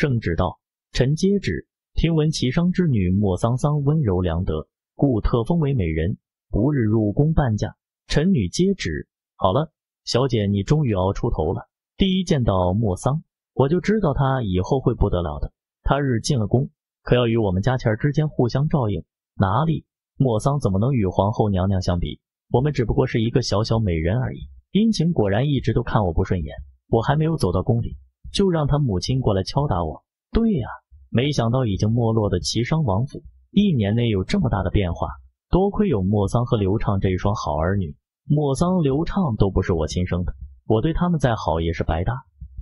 圣旨道：“臣接旨。听闻齐商之女莫桑桑温柔良德，故特封为美人，不日入宫半价。臣女接旨。好了，小姐，你终于熬出头了。第一见到莫桑，我就知道她以后会不得了的。他日进了宫，可要与我们家钱儿之间互相照应。哪里？莫桑怎么能与皇后娘娘相比？我们只不过是一个小小美人而已。殷勤果然一直都看我不顺眼。我还没有走到宫里。”就让他母亲过来敲打我。对呀，没想到已经没落的齐商王府，一年内有这么大的变化。多亏有莫桑和刘畅这一双好儿女，莫桑、刘畅都不是我亲生的，我对他们再好也是白搭。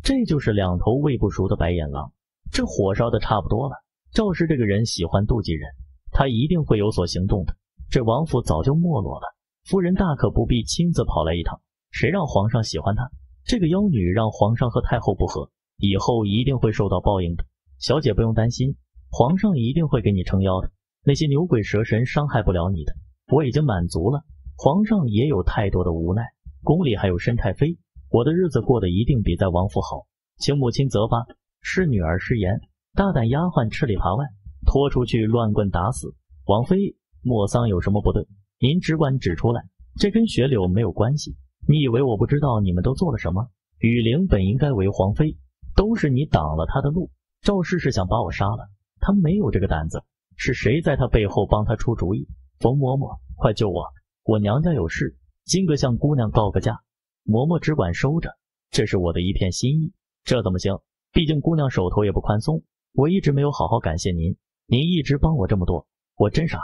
这就是两头喂不熟的白眼狼。这火烧的差不多了，赵氏这个人喜欢妒忌人，他一定会有所行动的。这王府早就没落了，夫人大可不必亲自跑来一趟。谁让皇上喜欢他这个妖女，让皇上和太后不和。以后一定会受到报应的，小姐不用担心，皇上一定会给你撑腰的。那些牛鬼蛇神伤害不了你的。我已经满足了，皇上也有太多的无奈。宫里还有申太妃，我的日子过得一定比在王府好，请母亲责罚。是女儿失言，大胆丫鬟吃里扒外，拖出去乱棍打死。王妃莫桑有什么不对？您只管指出来，这跟雪柳没有关系。你以为我不知道你们都做了什么？雨玲本应该为皇妃。都是你挡了他的路，赵氏是想把我杀了，他没有这个胆子。是谁在他背后帮他出主意？冯嬷嬷，快救我！我娘家有事，今个向姑娘告个假，嬷嬷只管收着，这是我的一片心意。这怎么行？毕竟姑娘手头也不宽松，我一直没有好好感谢您，您一直帮我这么多，我真傻。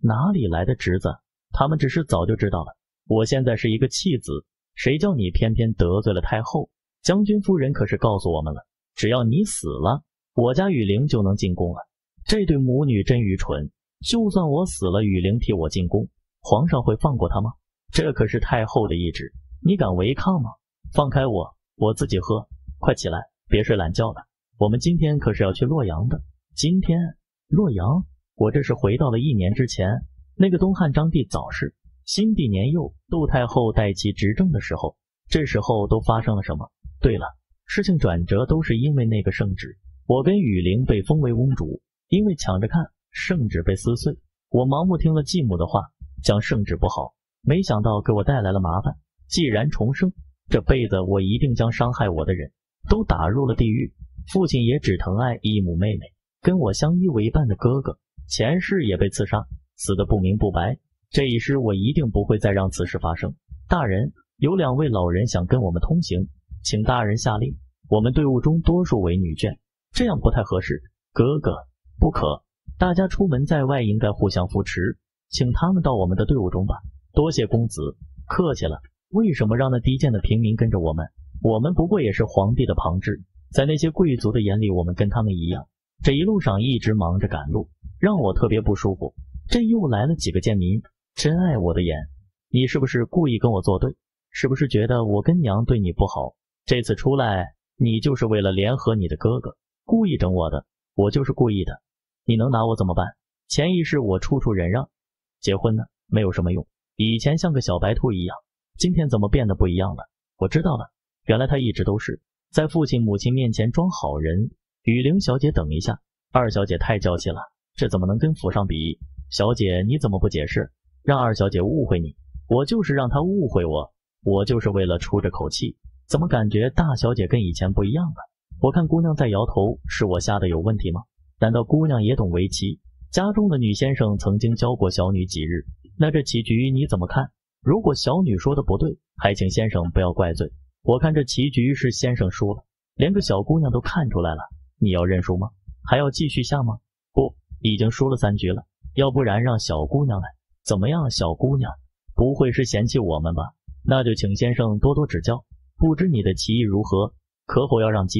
哪里来的侄子？他们只是早就知道了。我现在是一个弃子，谁叫你偏偏得罪了太后？将军夫人可是告诉我们了，只要你死了，我家雨玲就能进宫了。这对母女真愚蠢，就算我死了，雨玲替我进宫，皇上会放过她吗？这可是太后的懿旨，你敢违抗吗？放开我，我自己喝。快起来，别睡懒觉了。我们今天可是要去洛阳的。今天洛阳，我这是回到了一年之前，那个东汉章帝早逝，新帝年幼，窦太后代其执政的时候。这时候都发生了什么？对了，事情转折都是因为那个圣旨，我跟雨玲被封为翁主，因为抢着看圣旨被撕碎，我盲目听了继母的话，将圣旨不好，没想到给我带来了麻烦。既然重生，这辈子我一定将伤害我的人都打入了地狱。父亲也只疼爱一母妹妹，跟我相依为伴的哥哥，前世也被刺杀，死的不明不白。这一世我一定不会再让此事发生。大人，有两位老人想跟我们通行。请大人下令，我们队伍中多数为女眷，这样不太合适。哥哥，不可，大家出门在外应该互相扶持，请他们到我们的队伍中吧。多谢公子，客气了。为什么让那低贱的平民跟着我们？我们不过也是皇帝的旁支，在那些贵族的眼里，我们跟他们一样。这一路上一直忙着赶路，让我特别不舒服。朕又来了几个贱民，真爱我的眼？你是不是故意跟我作对？是不是觉得我跟娘对你不好？这次出来，你就是为了联合你的哥哥，故意整我的。我就是故意的，你能拿我怎么办？前一世我处处忍让，结婚呢，没有什么用。以前像个小白兔一样，今天怎么变得不一样了？我知道了，原来他一直都是在父亲母亲面前装好人。雨玲小姐，等一下，二小姐太娇气了，这怎么能跟府上比？小姐你怎么不解释，让二小姐误会你？我就是让她误会我，我就是为了出这口气。怎么感觉大小姐跟以前不一样了？我看姑娘在摇头，是我下的有问题吗？难道姑娘也懂围棋？家中的女先生曾经教过小女几日。那这棋局你怎么看？如果小女说的不对，还请先生不要怪罪。我看这棋局是先生输了，连个小姑娘都看出来了。你要认输吗？还要继续下吗？不，已经输了三局了。要不然让小姑娘来怎么样？小姑娘，不会是嫌弃我们吧？那就请先生多多指教。不知你的棋艺如何，可否要让子？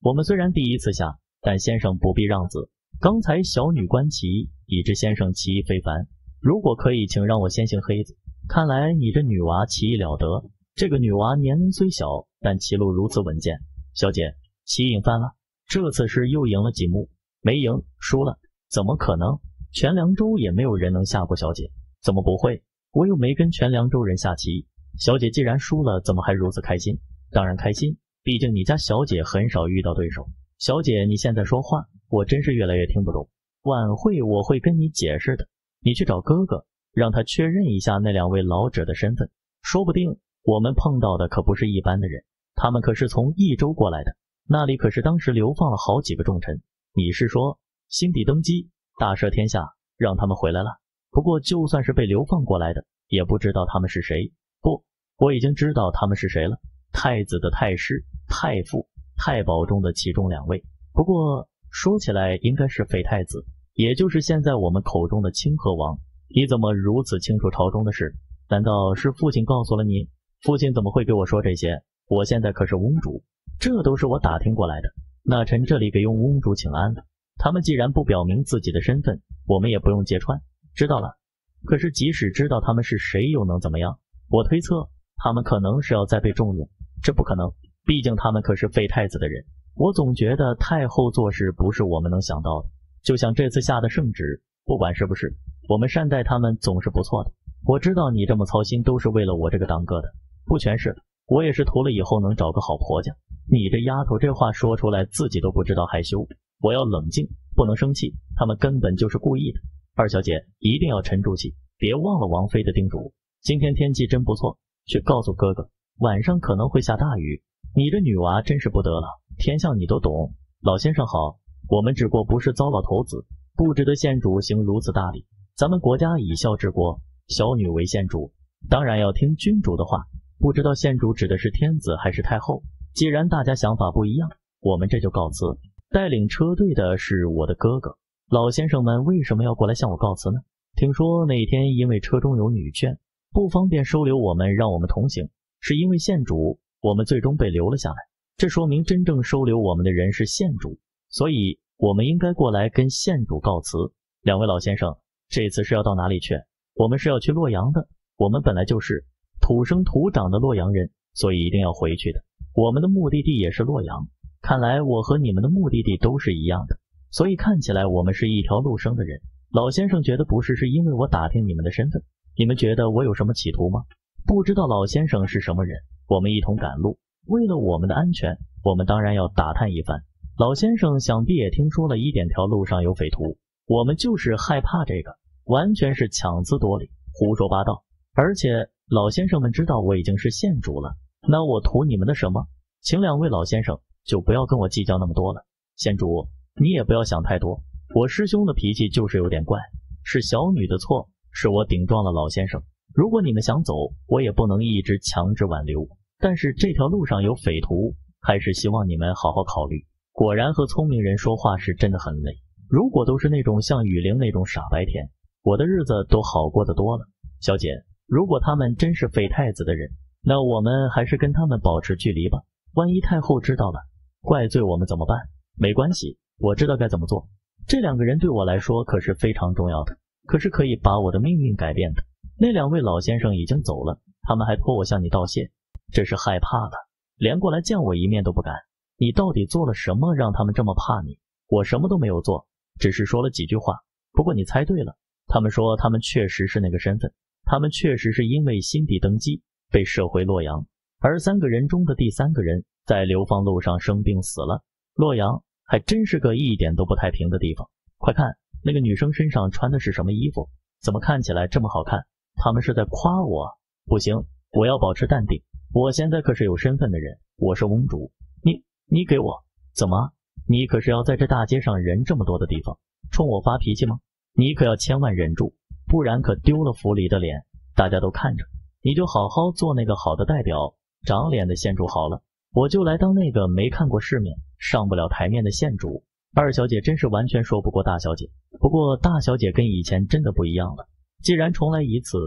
我们虽然第一次下，但先生不必让子。刚才小女观棋，已知先生棋艺非凡。如果可以，请让我先行黑子。看来你这女娃棋艺了得。这个女娃年龄虽小，但棋路如此稳健。小姐，棋瘾犯了，这次是又赢了几目？没赢，输了？怎么可能？全凉州也没有人能下过小姐，怎么不会？我又没跟全凉州人下棋。小姐，既然输了，怎么还如此开心？当然开心，毕竟你家小姐很少遇到对手。小姐，你现在说话，我真是越来越听不懂。晚会我会跟你解释的。你去找哥哥，让他确认一下那两位老者的身份，说不定我们碰到的可不是一般的人。他们可是从益州过来的，那里可是当时流放了好几个重臣。你是说新帝登基，大赦天下，让他们回来了？不过就算是被流放过来的，也不知道他们是谁。不，我已经知道他们是谁了。太子的太师、太傅、太保中的其中两位。不过说起来，应该是废太子，也就是现在我们口中的清河王。你怎么如此清楚朝中的事？难道是父亲告诉了你？父亲怎么会给我说这些？我现在可是翁主，这都是我打听过来的。那臣这里给用翁主请安了。他们既然不表明自己的身份，我们也不用揭穿。知道了。可是即使知道他们是谁，又能怎么样？我推测，他们可能是要再被重用，这不可能，毕竟他们可是废太子的人。我总觉得太后做事不是我们能想到的，就像这次下的圣旨，不管是不是，我们善待他们总是不错的。我知道你这么操心都是为了我这个当哥的，不全是我也是图了以后能找个好婆家。你这丫头，这话说出来自己都不知道害羞。我要冷静，不能生气，他们根本就是故意的。二小姐，一定要沉住气，别忘了王妃的叮嘱。今天天气真不错，去告诉哥哥，晚上可能会下大雨。你这女娃真是不得了，天象你都懂。老先生好，我们只过不是糟老头子，不值得县主行如此大礼。咱们国家以孝治国，小女为县主，当然要听君主的话。不知道县主指的是天子还是太后？既然大家想法不一样，我们这就告辞。带领车队的是我的哥哥。老先生们为什么要过来向我告辞呢？听说那天因为车中有女眷。不方便收留我们，让我们同行，是因为县主。我们最终被留了下来，这说明真正收留我们的人是县主，所以我们应该过来跟县主告辞。两位老先生，这次是要到哪里去？我们是要去洛阳的。我们本来就是土生土长的洛阳人，所以一定要回去的。我们的目的地也是洛阳。看来我和你们的目的地都是一样的，所以看起来我们是一条路生的人。老先生觉得不是，是因为我打听你们的身份。你们觉得我有什么企图吗？不知道老先生是什么人，我们一同赶路。为了我们的安全，我们当然要打探一番。老先生想必也听说了，一点条路上有匪徒，我们就是害怕这个，完全是强词夺理、胡说八道。而且老先生们知道我已经是县主了，那我图你们的什么？请两位老先生就不要跟我计较那么多了。县主，你也不要想太多。我师兄的脾气就是有点怪，是小女的错。是我顶撞了老先生。如果你们想走，我也不能一直强制挽留。但是这条路上有匪徒，还是希望你们好好考虑。果然和聪明人说话是真的很累。如果都是那种像雨玲那种傻白甜，我的日子都好过的多了。小姐，如果他们真是废太子的人，那我们还是跟他们保持距离吧。万一太后知道了，怪罪我们怎么办？没关系，我知道该怎么做。这两个人对我来说可是非常重要的。可是可以把我的命运改变的那两位老先生已经走了，他们还托我向你道谢。这是害怕了，连过来见我一面都不敢。你到底做了什么让他们这么怕你？我什么都没有做，只是说了几句话。不过你猜对了，他们说他们确实是那个身份，他们确实是因为新帝登基被射回洛阳。而三个人中的第三个人在流放路上生病死了。洛阳还真是个一点都不太平的地方。快看！那个女生身上穿的是什么衣服？怎么看起来这么好看？他们是在夸我？不行，我要保持淡定。我现在可是有身份的人，我是翁主。你，你给我怎么？你可是要在这大街上人这么多的地方冲我发脾气吗？你可要千万忍住，不然可丢了府里的脸，大家都看着。你就好好做那个好的代表，长脸的县主好了，我就来当那个没看过世面上不了台面的县主。二小姐真是完全说不过大小姐，不过大小姐跟以前真的不一样了。既然重来一次，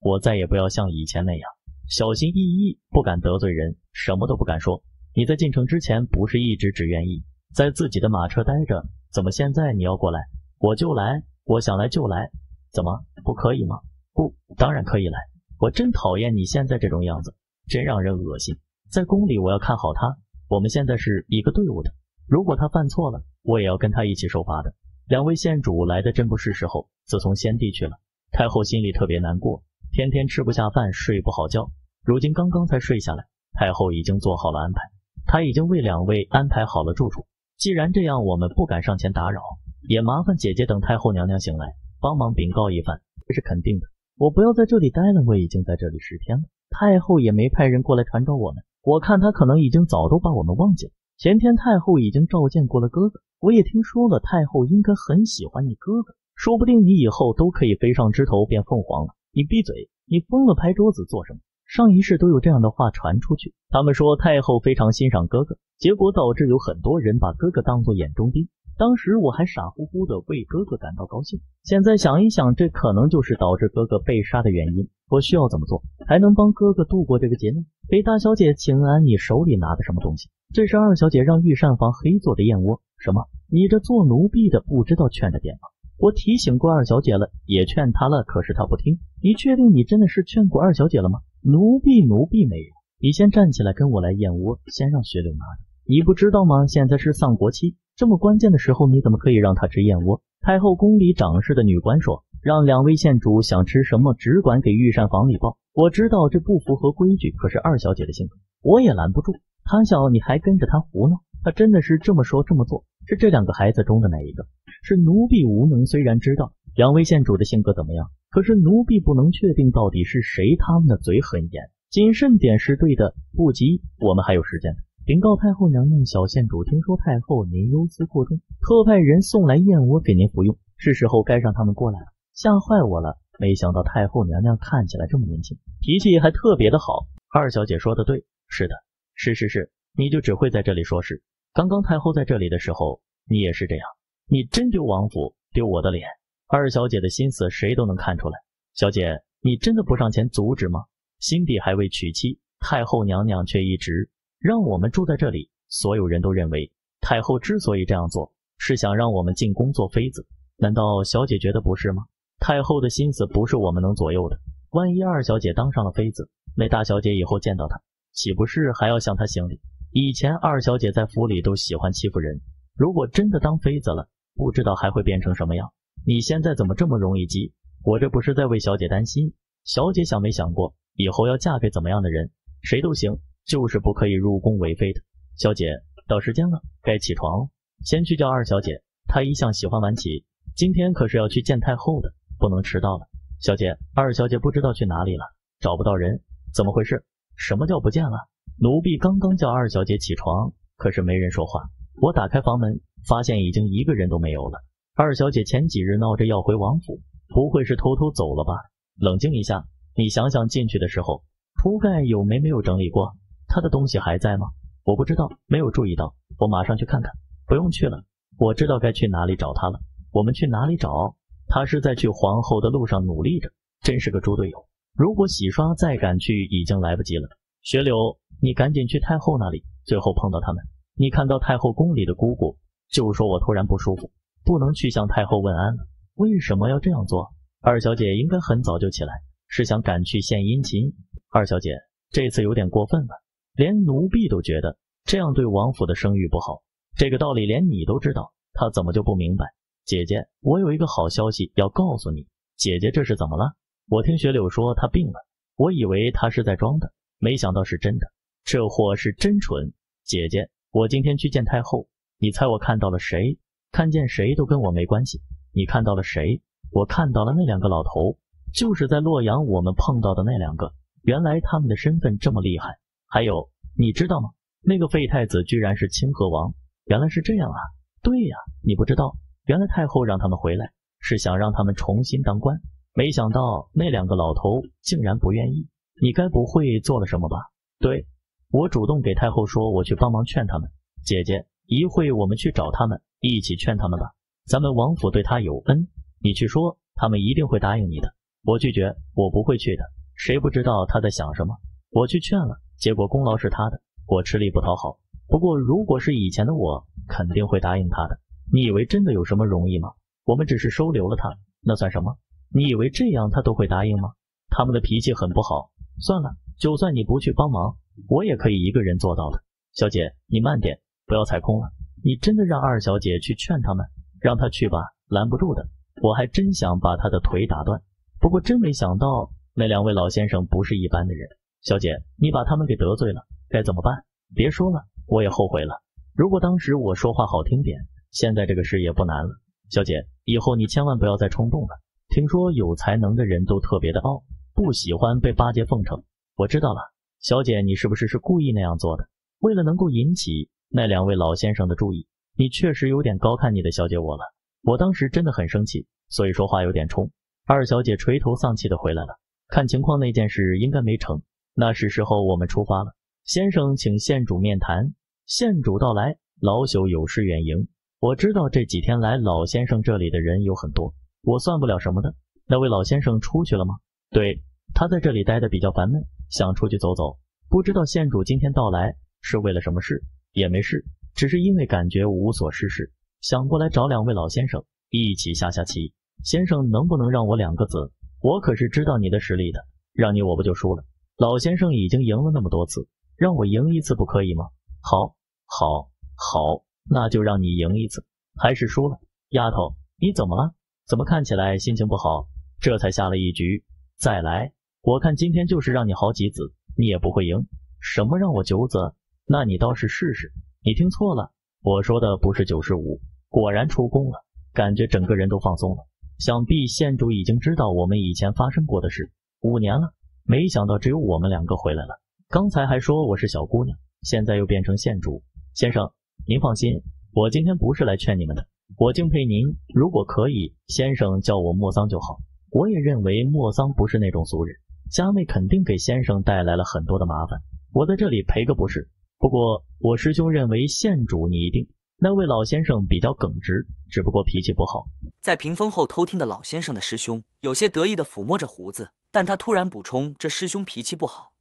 我再也不要像以前那样小心翼翼，不敢得罪人，什么都不敢说。你在进城之前不是一直只愿意在自己的马车待着？怎么现在你要过来，我就来，我想来就来，怎么不可以吗？不，当然可以来。我真讨厌你现在这种样子，真让人恶心。在宫里我要看好他，我们现在是一个队伍的，如果他犯错了。我也要跟他一起受罚的。两位县主来的真不是时候。自从先帝去了，太后心里特别难过，天天吃不下饭，睡不好觉。如今刚刚才睡下来，太后已经做好了安排，她已经为两位安排好了住处。既然这样，我们不敢上前打扰，也麻烦姐姐等太后娘娘醒来，帮忙禀告一番。这是肯定的。我不要在这里待了，我已经在这里十天了，太后也没派人过来传召我们，我看她可能已经早都把我们忘记了。前天太后已经召见过了哥哥，我也听说了，太后应该很喜欢你哥哥，说不定你以后都可以飞上枝头变凤凰了。你闭嘴！你疯了？拍桌子做什么？上一世都有这样的话传出去，他们说太后非常欣赏哥哥，结果导致有很多人把哥哥当做眼中钉。当时我还傻乎乎的为哥哥感到高兴，现在想一想，这可能就是导致哥哥被杀的原因。我需要怎么做才能帮哥哥度过这个劫呢？给大小姐请安。你手里拿的什么东西？这是二小姐让御膳房黑做的燕窝。什么？你这做奴婢的不知道劝着点吗？我提醒过二小姐了，也劝她了，可是她不听。你确定你真的是劝过二小姐了吗？奴婢奴婢没有。你先站起来跟我来，燕窝先让雪柳拿。你不知道吗？现在是丧国期。这么关键的时候，你怎么可以让他吃燕窝？太后宫里掌事的女官说，让两位县主想吃什么，只管给御膳房里报。我知道这不符合规矩，可是二小姐的性格，我也拦不住。他笑，你还跟着他胡闹。他真的是这么说这么做，是这两个孩子中的哪一个？是奴婢无能。虽然知道两位县主的性格怎么样，可是奴婢不能确定到底是谁。他们的嘴很严，谨慎点是对的。不急，我们还有时间。禀告太后娘娘，小县主听说太后您忧思过重，特派人送来燕窝给您服用。是时候该让他们过来了。吓坏我了，没想到太后娘娘看起来这么年轻，脾气还特别的好。二小姐说的对，是的，是是是，你就只会在这里说事。刚刚太后在这里的时候，你也是这样。你真丢王府，丢我的脸。二小姐的心思谁都能看出来。小姐，你真的不上前阻止吗？新帝还未娶妻，太后娘娘却一直。让我们住在这里，所有人都认为太后之所以这样做，是想让我们进宫做妃子。难道小姐觉得不是吗？太后的心思不是我们能左右的。万一二小姐当上了妃子，那大小姐以后见到她，岂不是还要向她行礼？以前二小姐在府里都喜欢欺负人，如果真的当妃子了，不知道还会变成什么样。你现在怎么这么容易急？我这不是在为小姐担心。小姐想没想过，以后要嫁给怎么样的人？谁都行。就是不可以入宫为妃的。小姐，到时间了，该起床了。先去叫二小姐，她一向喜欢晚起，今天可是要去见太后的，不能迟到了。小姐，二小姐不知道去哪里了，找不到人，怎么回事？什么叫不见了？奴婢刚刚叫二小姐起床，可是没人说话。我打开房门，发现已经一个人都没有了。二小姐前几日闹着要回王府，不会是偷偷走了吧？冷静一下，你想想进去的时候，铺盖有没没有整理过？他的东西还在吗？我不知道，没有注意到。我马上去看看。不用去了，我知道该去哪里找他了。我们去哪里找？他是在去皇后的路上努力着，真是个猪队友。如果洗刷再赶去，已经来不及了。雪柳，你赶紧去太后那里，最后碰到他们，你看到太后宫里的姑姑，就说我突然不舒服，不能去向太后问安了。为什么要这样做？二小姐应该很早就起来，是想赶去献殷勤。二小姐这次有点过分了。连奴婢都觉得这样对王府的声誉不好，这个道理连你都知道，他怎么就不明白？姐姐，我有一个好消息要告诉你。姐姐这是怎么了？我听雪柳说她病了，我以为她是在装的，没想到是真的。这货是真蠢。姐姐，我今天去见太后，你猜我看到了谁？看见谁都跟我没关系。你看到了谁？我看到了那两个老头，就是在洛阳我们碰到的那两个。原来他们的身份这么厉害。还有，你知道吗？那个废太子居然是清河王，原来是这样啊！对呀，你不知道，原来太后让他们回来，是想让他们重新当官。没想到那两个老头竟然不愿意。你该不会做了什么吧？对，我主动给太后说，我去帮忙劝他们。姐姐，一会我们去找他们，一起劝他们吧。咱们王府对他有恩，你去说，他们一定会答应你的。我拒绝，我不会去的。谁不知道他在想什么？我去劝了。结果功劳是他的，我吃力不讨好。不过如果是以前的我，肯定会答应他的。你以为真的有什么容易吗？我们只是收留了他，那算什么？你以为这样他都会答应吗？他们的脾气很不好。算了，就算你不去帮忙，我也可以一个人做到的。小姐，你慢点，不要踩空了。你真的让二小姐去劝他们？让她去吧，拦不住的。我还真想把他的腿打断。不过真没想到，那两位老先生不是一般的人。小姐，你把他们给得罪了，该怎么办？别说了，我也后悔了。如果当时我说话好听点，现在这个事也不难了。小姐，以后你千万不要再冲动了。听说有才能的人都特别的傲，不喜欢被巴结奉承。我知道了，小姐，你是不是是故意那样做的？为了能够引起那两位老先生的注意，你确实有点高看你的小姐我了。我当时真的很生气，所以说话有点冲。二小姐垂头丧气的回来了，看情况那件事应该没成。那是时候，我们出发了。先生，请县主面谈。县主到来，老朽有失远迎。我知道这几天来老先生这里的人有很多，我算不了什么的。那位老先生出去了吗？对，他在这里待的比较烦闷，想出去走走。不知道县主今天到来是为了什么事？也没事，只是因为感觉无所事事，想过来找两位老先生一起下下棋。先生能不能让我两个子？我可是知道你的实力的，让你我不就输了？老先生已经赢了那么多次，让我赢一次不可以吗？好，好，好，那就让你赢一次。还是输了，丫头，你怎么了？怎么看起来心情不好？这才下了一局，再来。我看今天就是让你好几子，你也不会赢。什么让我九子？那你倒是试试。你听错了，我说的不是九十五。果然出宫了，感觉整个人都放松了。想必县主已经知道我们以前发生过的事。五年了。没想到只有我们两个回来了。刚才还说我是小姑娘，现在又变成县主先生。您放心，我今天不是来劝你们的，我敬佩您。如果可以，先生叫我莫桑就好。我也认为莫桑不是那种俗人，家妹肯定给先生带来了很多的麻烦，我在这里赔个不是。不过我师兄认为县主你一定。那位老先生比较耿直，只不过脾气不好。在屏风后偷听的老先生的师兄有些得意地抚摸着胡子，但他突然补充：“这师兄脾气不好。”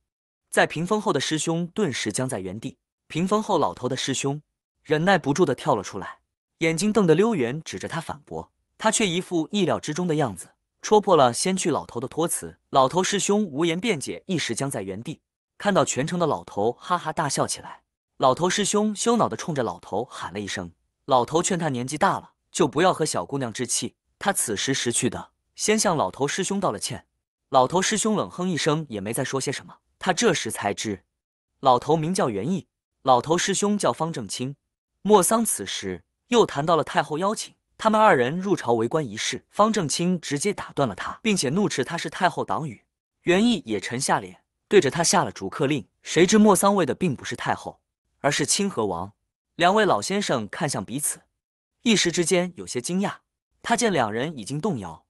在屏风后的师兄顿时僵在原地。屏风后老头的师兄忍耐不住地跳了出来，眼睛瞪得溜圆，指着他反驳。他却一副意料之中的样子，戳破了先去老头的托词。老头师兄无言辩解，一时僵在原地。看到全程的老头，哈哈大笑起来。老头师兄羞恼地冲着老头喊了一声，老头劝他年纪大了，就不要和小姑娘置气。他此时识趣的，先向老头师兄道了歉。老头师兄冷哼一声，也没再说些什么。他这时才知，老头名叫袁毅，老头师兄叫方正清。莫桑此时又谈到了太后邀请他们二人入朝为官一事，方正清直接打断了他，并且怒斥他是太后党羽。袁毅也沉下脸，对着他下了逐客令。谁知莫桑为的并不是太后。而是清河王，两位老先生看向彼此，一时之间有些惊讶。他见两人已经动摇，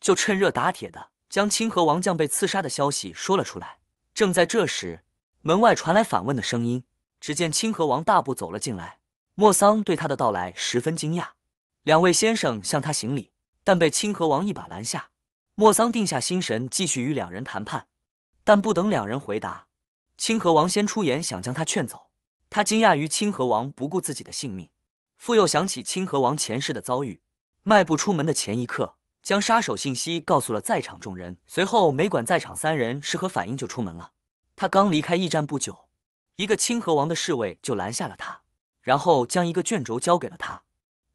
就趁热打铁的将清河王将被刺杀的消息说了出来。正在这时，门外传来反问的声音。只见清河王大步走了进来，莫桑对他的到来十分惊讶。两位先生向他行礼，但被清河王一把拦下。莫桑定下心神，继续与两人谈判。但不等两人回答，清河王先出言想将他劝走。他惊讶于清河王不顾自己的性命，复又想起清河王前世的遭遇，迈步出门的前一刻，将杀手信息告诉了在场众人，随后没管在场三人是何反应就出门了。他刚离开驿站不久，一个清河王的侍卫就拦下了他，然后将一个卷轴交给了他。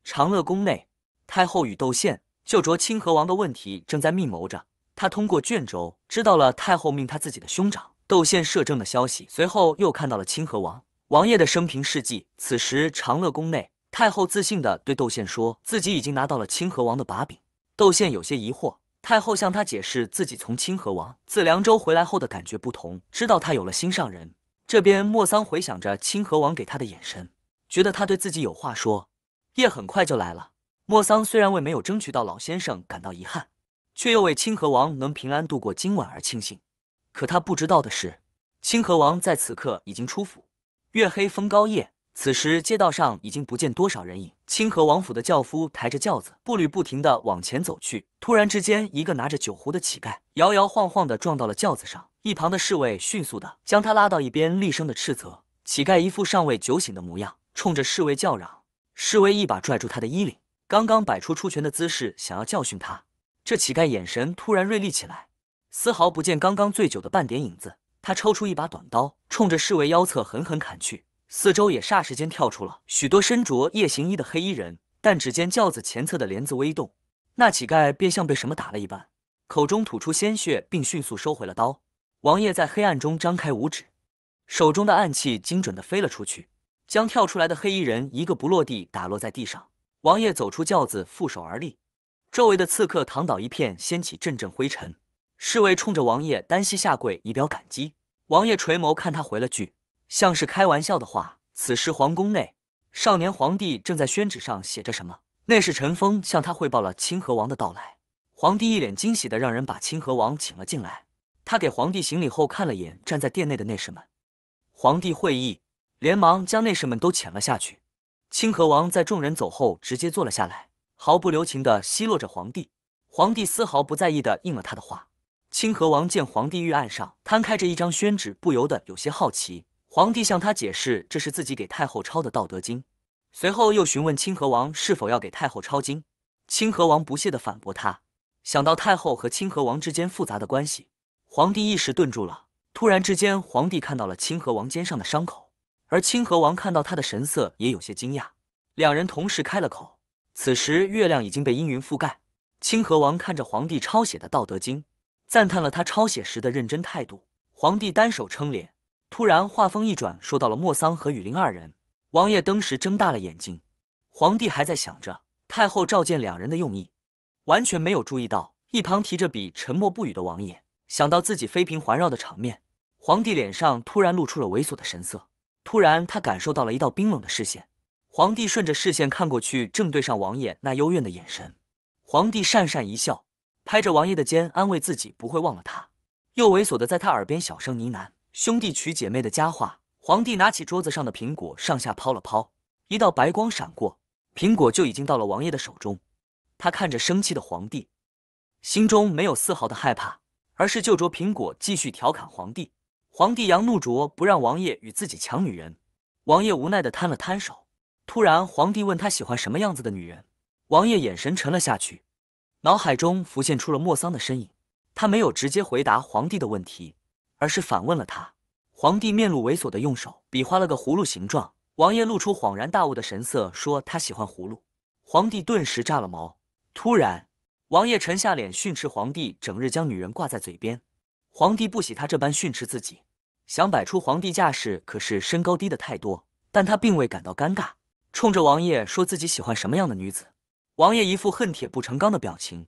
长乐宫内，太后与窦宪就着清河王的问题正在密谋着。他通过卷轴知道了太后命他自己的兄长窦宪摄政的消息，随后又看到了清河王。王爷的生平事迹。此时，长乐宫内，太后自信的对窦宪说：“自己已经拿到了清河王的把柄。”窦宪有些疑惑，太后向他解释自己从清河王自凉州回来后的感觉不同，知道他有了心上人。这边，莫桑回想着清河王给他的眼神，觉得他对自己有话说。夜很快就来了。莫桑虽然为没有争取到老先生感到遗憾，却又为清河王能平安度过今晚而庆幸。可他不知道的是，清河王在此刻已经出府。月黑风高夜，此时街道上已经不见多少人影。清河王府的轿夫抬着轿子，步履不停的往前走去。突然之间，一个拿着酒壶的乞丐摇摇晃晃的撞到了轿子上，一旁的侍卫迅速的将他拉到一边，厉声的斥责。乞丐一副尚未酒醒的模样，冲着侍卫叫嚷。侍卫一把拽住他的衣领，刚刚摆出出拳的姿势，想要教训他。这乞丐眼神突然锐利起来，丝毫不见刚刚醉酒的半点影子。他抽出一把短刀，冲着侍卫腰侧狠狠砍去。四周也霎时间跳出了许多身着夜行衣的黑衣人，但只见轿子前侧的帘子微动，那乞丐便像被什么打了一般，口中吐出鲜血，并迅速收回了刀。王爷在黑暗中张开五指，手中的暗器精准的飞了出去，将跳出来的黑衣人一个不落地打落在地上。王爷走出轿子，负手而立，周围的刺客躺倒一片，掀起阵阵灰尘。侍卫冲着王爷单膝下跪，以表感激。王爷垂眸看他，回了句，像是开玩笑的话。此时皇宫内，少年皇帝正在宣纸上写着什么。内侍陈峰向他汇报了清河王的到来。皇帝一脸惊喜的让人把清河王请了进来。他给皇帝行礼后，看了眼站在殿内的内侍们。皇帝会意，连忙将内侍们都遣了下去。清河王在众人走后，直接坐了下来，毫不留情的奚落着皇帝。皇帝丝毫不在意的应了他的话。清河王见皇帝玉案上摊开着一张宣纸，不由得有些好奇。皇帝向他解释，这是自己给太后抄的《道德经》。随后又询问清河王是否要给太后抄经。清河王不屑的反驳他。想到太后和清河王之间复杂的关系，皇帝一时顿住了。突然之间，皇帝看到了清河王肩上的伤口，而清河王看到他的神色也有些惊讶。两人同时开了口。此时月亮已经被阴云覆盖。清河王看着皇帝抄写的《道德经》。赞叹了他抄写时的认真态度。皇帝单手撑脸，突然话锋一转，说到了莫桑和雨林二人。王爷登时睁大了眼睛。皇帝还在想着太后召见两人的用意，完全没有注意到一旁提着笔沉默不语的王爷。想到自己妃嫔环绕的场面，皇帝脸上突然露出了猥琐的神色。突然，他感受到了一道冰冷的视线。皇帝顺着视线看过去，正对上王爷那幽怨的眼神。皇帝讪讪一笑。拍着王爷的肩，安慰自己不会忘了他，又猥琐的在他耳边小声呢喃：“兄弟娶姐妹的佳话。”皇帝拿起桌子上的苹果，上下抛了抛，一道白光闪过，苹果就已经到了王爷的手中。他看着生气的皇帝，心中没有丝毫的害怕，而是就着苹果继续调侃皇帝。皇帝扬怒着不让王爷与自己抢女人，王爷无奈的摊了摊手。突然，皇帝问他喜欢什么样子的女人，王爷眼神沉了下去。脑海中浮现出了莫桑的身影，他没有直接回答皇帝的问题，而是反问了他。皇帝面露猥琐的用手比划了个葫芦形状，王爷露出恍然大悟的神色，说他喜欢葫芦。皇帝顿时炸了毛。突然，王爷沉下脸训斥皇帝，整日将女人挂在嘴边。皇帝不喜他这般训斥自己，想摆出皇帝架势，可是身高低的太多，但他并未感到尴尬，冲着王爷说自己喜欢什么样的女子。王爷一副恨铁不成钢的表情，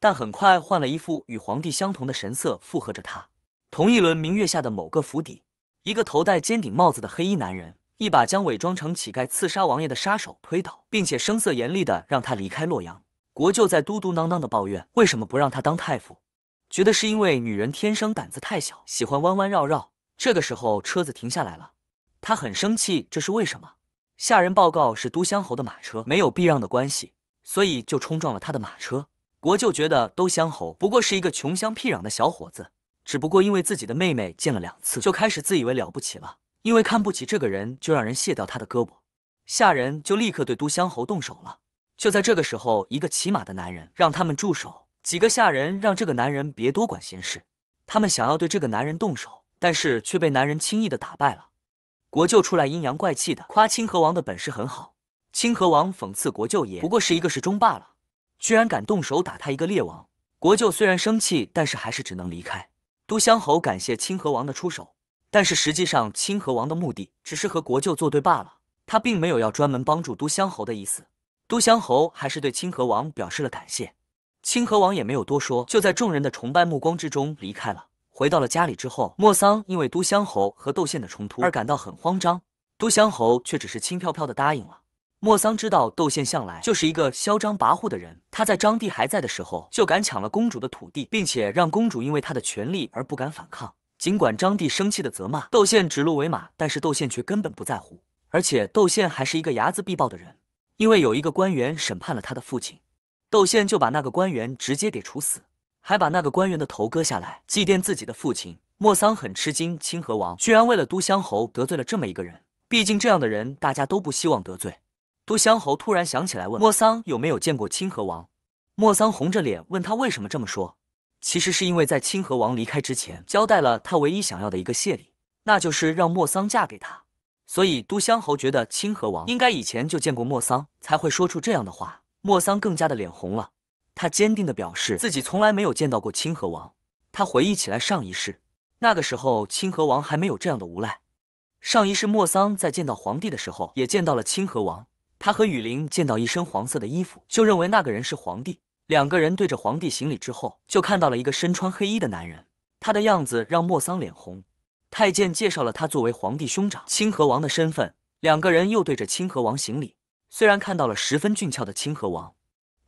但很快换了一副与皇帝相同的神色，附和着他。同一轮明月下的某个府邸，一个头戴尖顶帽子的黑衣男人一把将伪装成乞丐刺杀王爷的杀手推倒，并且声色严厉的让他离开洛阳。国舅在嘟嘟囔囔的抱怨：“为什么不让他当太傅？”觉得是因为女人天生胆子太小，喜欢弯弯绕绕。这个时候车子停下来了，他很生气，这是为什么？下人报告是都乡侯的马车，没有避让的关系。所以就冲撞了他的马车。国舅觉得都乡侯不过是一个穷乡僻壤的小伙子，只不过因为自己的妹妹见了两次，就开始自以为了不起了。因为看不起这个人，就让人卸掉他的胳膊。下人就立刻对都乡侯动手了。就在这个时候，一个骑马的男人让他们住手。几个下人让这个男人别多管闲事。他们想要对这个男人动手，但是却被男人轻易的打败了。国舅出来阴阳怪气的夸清河王的本事很好。清河王讽刺国舅爷，不过是一个时钟罢了，居然敢动手打他一个烈王。国舅虽然生气，但是还是只能离开。都乡侯感谢清河王的出手，但是实际上清河王的目的只是和国舅作对罢了，他并没有要专门帮助都乡侯的意思。都乡侯还是对清河王表示了感谢，清河王也没有多说，就在众人的崇拜目光之中离开了。回到了家里之后，莫桑因为都乡侯和窦宪的冲突而感到很慌张，都乡侯却只是轻飘飘的答应了。莫桑知道窦宪向来就是一个嚣张跋扈的人，他在张帝还在的时候就敢抢了公主的土地，并且让公主因为他的权力而不敢反抗。尽管张帝生气的责骂窦宪指鹿为马，但是窦宪却根本不在乎。而且窦宪还是一个睚眦必报的人，因为有一个官员审判了他的父亲，窦宪就把那个官员直接给处死，还把那个官员的头割下来祭奠自己的父亲。莫桑很吃惊，清河王居然为了都乡侯得罪了这么一个人，毕竟这样的人大家都不希望得罪。都香侯突然想起来，问莫桑有没有见过清河王。莫桑红着脸问他为什么这么说。其实是因为在清河王离开之前，交代了他唯一想要的一个谢礼，那就是让莫桑嫁给他。所以都香侯觉得清河王应该以前就见过莫桑，才会说出这样的话。莫桑更加的脸红了，他坚定的表示自己从来没有见到过清河王。他回忆起来上一世，那个时候清河王还没有这样的无赖。上一世莫桑在见到皇帝的时候，也见到了清河王。他和雨林见到一身黄色的衣服，就认为那个人是皇帝。两个人对着皇帝行礼之后，就看到了一个身穿黑衣的男人，他的样子让莫桑脸红。太监介绍了他作为皇帝兄长清河王的身份。两个人又对着清河王行礼。虽然看到了十分俊俏的清河王，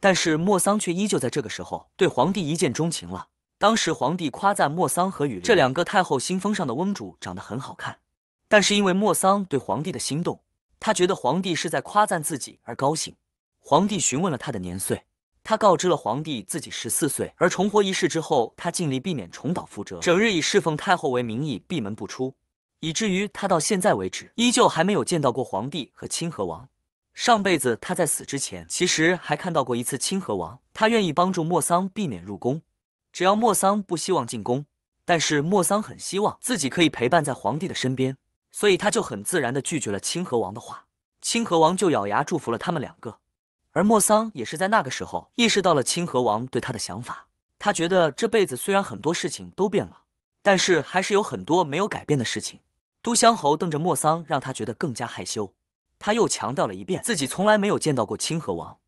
但是莫桑却依旧在这个时候对皇帝一见钟情了。当时皇帝夸赞莫桑和雨林这两个太后新封上的翁主长得很好看，但是因为莫桑对皇帝的心动。他觉得皇帝是在夸赞自己而高兴，皇帝询问了他的年岁，他告知了皇帝自己十四岁。而重活一世之后，他尽力避免重蹈覆辙，整日以侍奉太后为名义闭门不出，以至于他到现在为止依旧还没有见到过皇帝和清河王。上辈子他在死之前其实还看到过一次清河王，他愿意帮助莫桑避免入宫，只要莫桑不希望进宫。但是莫桑很希望自己可以陪伴在皇帝的身边。所以他就很自然地拒绝了清河王的话，清河王就咬牙祝福了他们两个，而莫桑也是在那个时候意识到了清河王对他的想法。他觉得这辈子虽然很多事情都变了，但是还是有很多没有改变的事情。都乡侯瞪着莫桑，让他觉得更加害羞。他又强调了一遍自己从来没有见到过清河王，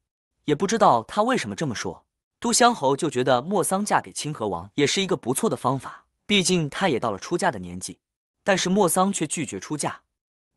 也不知道他为什么这么说。都乡侯就觉得莫桑嫁给清河王也是一个不错的方法，毕竟他也到了出嫁的年纪。但是莫桑却拒绝出嫁，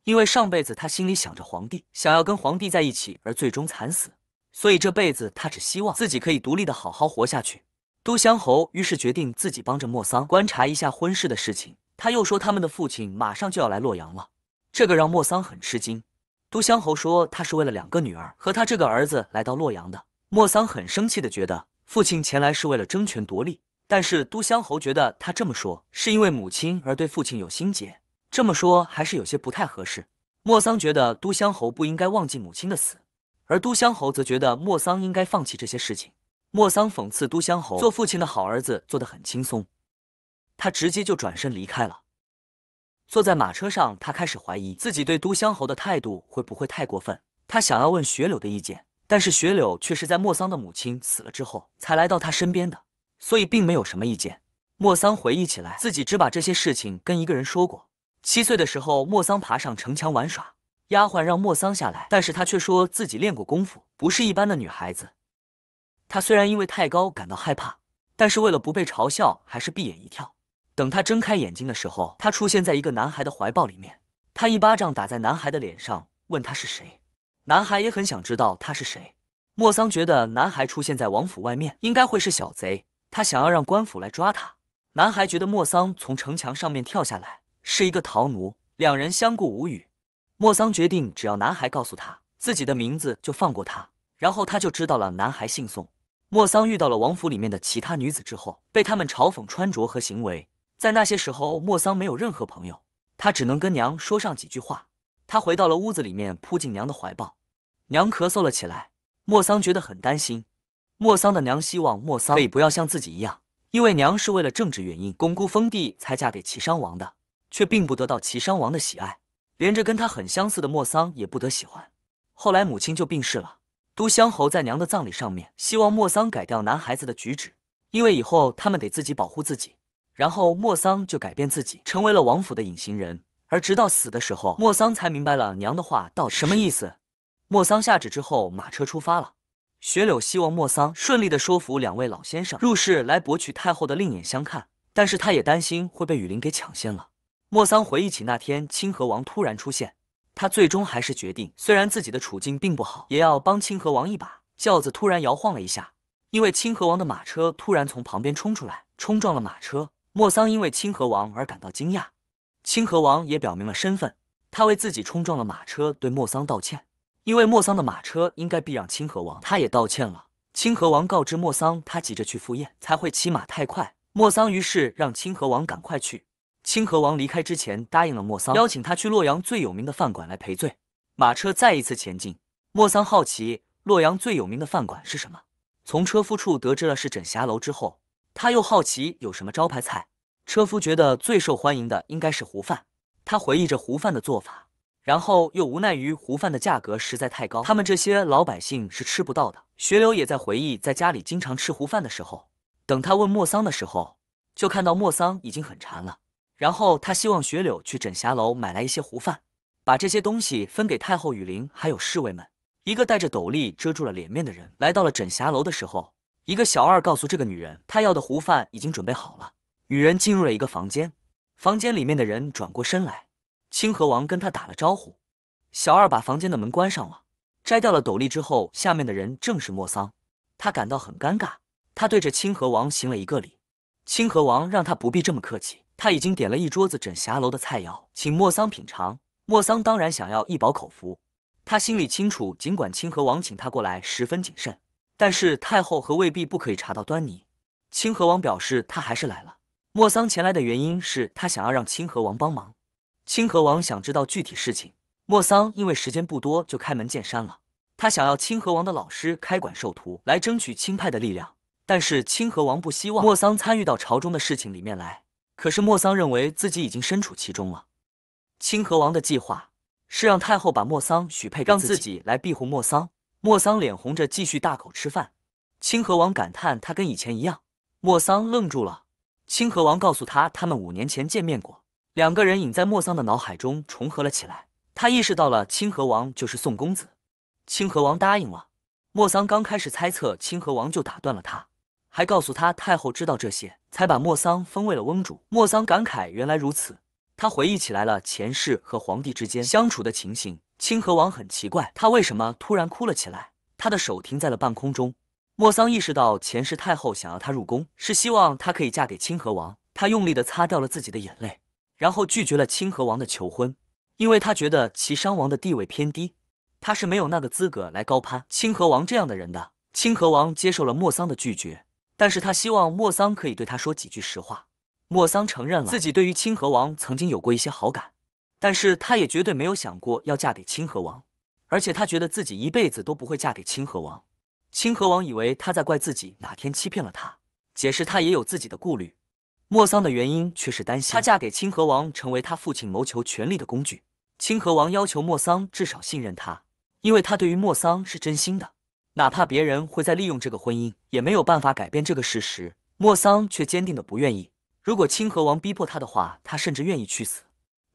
因为上辈子他心里想着皇帝，想要跟皇帝在一起，而最终惨死，所以这辈子他只希望自己可以独立的好好活下去。都乡侯于是决定自己帮着莫桑观察一下婚事的事情。他又说他们的父亲马上就要来洛阳了，这个让莫桑很吃惊。都乡侯说他是为了两个女儿和他这个儿子来到洛阳的。莫桑很生气的觉得父亲前来是为了争权夺利。但是都乡侯觉得他这么说是因为母亲而对父亲有心结，这么说还是有些不太合适。莫桑觉得都乡侯不应该忘记母亲的死，而都乡侯则觉得莫桑应该放弃这些事情。莫桑讽刺都乡侯做父亲的好儿子做得很轻松，他直接就转身离开了。坐在马车上，他开始怀疑自己对都乡侯的态度会不会太过分。他想要问雪柳的意见，但是雪柳却是在莫桑的母亲死了之后才来到他身边的。所以并没有什么意见。莫桑回忆起来，自己只把这些事情跟一个人说过。七岁的时候，莫桑爬上城墙玩耍，丫鬟让莫桑下来，但是他却说自己练过功夫，不是一般的女孩子。他虽然因为太高感到害怕，但是为了不被嘲笑，还是闭眼一跳。等他睁开眼睛的时候，他出现在一个男孩的怀抱里面。他一巴掌打在男孩的脸上，问他是谁。男孩也很想知道他是谁。莫桑觉得男孩出现在王府外面，应该会是小贼。他想要让官府来抓他。男孩觉得莫桑从城墙上面跳下来是一个逃奴，两人相顾无语。莫桑决定，只要男孩告诉他自己的名字，就放过他。然后他就知道了男孩姓宋。莫桑遇到了王府里面的其他女子之后，被他们嘲讽穿着和行为。在那些时候，莫桑没有任何朋友，他只能跟娘说上几句话。他回到了屋子里面，扑进娘的怀抱。娘咳嗽了起来，莫桑觉得很担心。莫桑的娘希望莫桑可以不要像自己一样，因为娘是为了政治原因巩固封地才嫁给齐商王的，却并不得到齐商王的喜爱，连着跟他很相似的莫桑也不得喜欢。后来母亲就病逝了，都乡侯在娘的葬礼上面希望莫桑改掉男孩子的举止，因为以后他们得自己保护自己。然后莫桑就改变自己，成为了王府的隐形人。而直到死的时候，莫桑才明白了娘的话到底什么意思。莫桑下旨之后，马车出发了。雪柳希望莫桑顺利的说服两位老先生入世，来博取太后的另眼相看，但是他也担心会被雨林给抢先了。莫桑回忆起那天清河王突然出现，他最终还是决定，虽然自己的处境并不好，也要帮清河王一把。轿子突然摇晃了一下，因为清河王的马车突然从旁边冲出来，冲撞了马车。莫桑因为清河王而感到惊讶，清河王也表明了身份，他为自己冲撞了马车对莫桑道歉。因为莫桑的马车应该避让清河王，他也道歉了。清河王告知莫桑，他急着去赴宴，才会骑马太快。莫桑于是让清河王赶快去。清河王离开之前答应了莫桑，邀请他去洛阳最有名的饭馆来赔罪。马车再一次前进。莫桑好奇洛阳最有名的饭馆是什么，从车夫处得知了是枕霞楼之后，他又好奇有什么招牌菜。车夫觉得最受欢迎的应该是胡饭，他回忆着胡饭的做法。然后又无奈于糊饭的价格实在太高，他们这些老百姓是吃不到的。雪柳也在回忆在家里经常吃糊饭的时候，等他问莫桑的时候，就看到莫桑已经很馋了。然后他希望雪柳去枕霞楼买来一些胡饭，把这些东西分给太后、雨林还有侍卫们。一个戴着斗笠遮住了脸面的人来到了枕霞楼的时候，一个小二告诉这个女人，她要的胡饭已经准备好了。女人进入了一个房间，房间里面的人转过身来。清河王跟他打了招呼，小二把房间的门关上了，摘掉了斗笠之后，下面的人正是莫桑。他感到很尴尬，他对着清河王行了一个礼。清河王让他不必这么客气，他已经点了一桌子枕霞楼的菜肴，请莫桑品尝。莫桑当然想要一饱口福，他心里清楚，尽管清河王请他过来十分谨慎，但是太后和未必不可以查到端倪。清河王表示他还是来了。莫桑前来的原因是他想要让清河王帮忙。清河王想知道具体事情，莫桑因为时间不多，就开门见山了。他想要清河王的老师开馆授徒，来争取清派的力量。但是清河王不希望莫桑参与到朝中的事情里面来。可是莫桑认为自己已经身处其中了。清河王的计划是让太后把莫桑许配给自己，让自己来庇护莫桑。莫桑脸红着继续大口吃饭。清河王感叹他跟以前一样。莫桑愣住了。清河王告诉他，他们五年前见面过。两个人影在莫桑的脑海中重合了起来，他意识到了清河王就是宋公子。清河王答应了。莫桑刚开始猜测，清河王就打断了他，还告诉他太后知道这些，才把莫桑封为了翁主。莫桑感慨：原来如此。他回忆起来了前世和皇帝之间相处的情形。清河王很奇怪，他为什么突然哭了起来？他的手停在了半空中。莫桑意识到前世太后想要他入宫，是希望他可以嫁给清河王。他用力地擦掉了自己的眼泪。然后拒绝了清河王的求婚，因为他觉得齐商王的地位偏低，他是没有那个资格来高攀清河王这样的人的。清河王接受了莫桑的拒绝，但是他希望莫桑可以对他说几句实话。莫桑承认了自己对于清河王曾经有过一些好感，但是他也绝对没有想过要嫁给清河王，而且他觉得自己一辈子都不会嫁给清河王。清河王以为他在怪自己哪天欺骗了他，解释他也有自己的顾虑。莫桑的原因却是担心她嫁给清河王，成为他父亲谋求权力的工具。清河王要求莫桑至少信任他，因为他对于莫桑是真心的。哪怕别人会再利用这个婚姻，也没有办法改变这个事实。莫桑却坚定的不愿意。如果清河王逼迫他的话，他甚至愿意去死。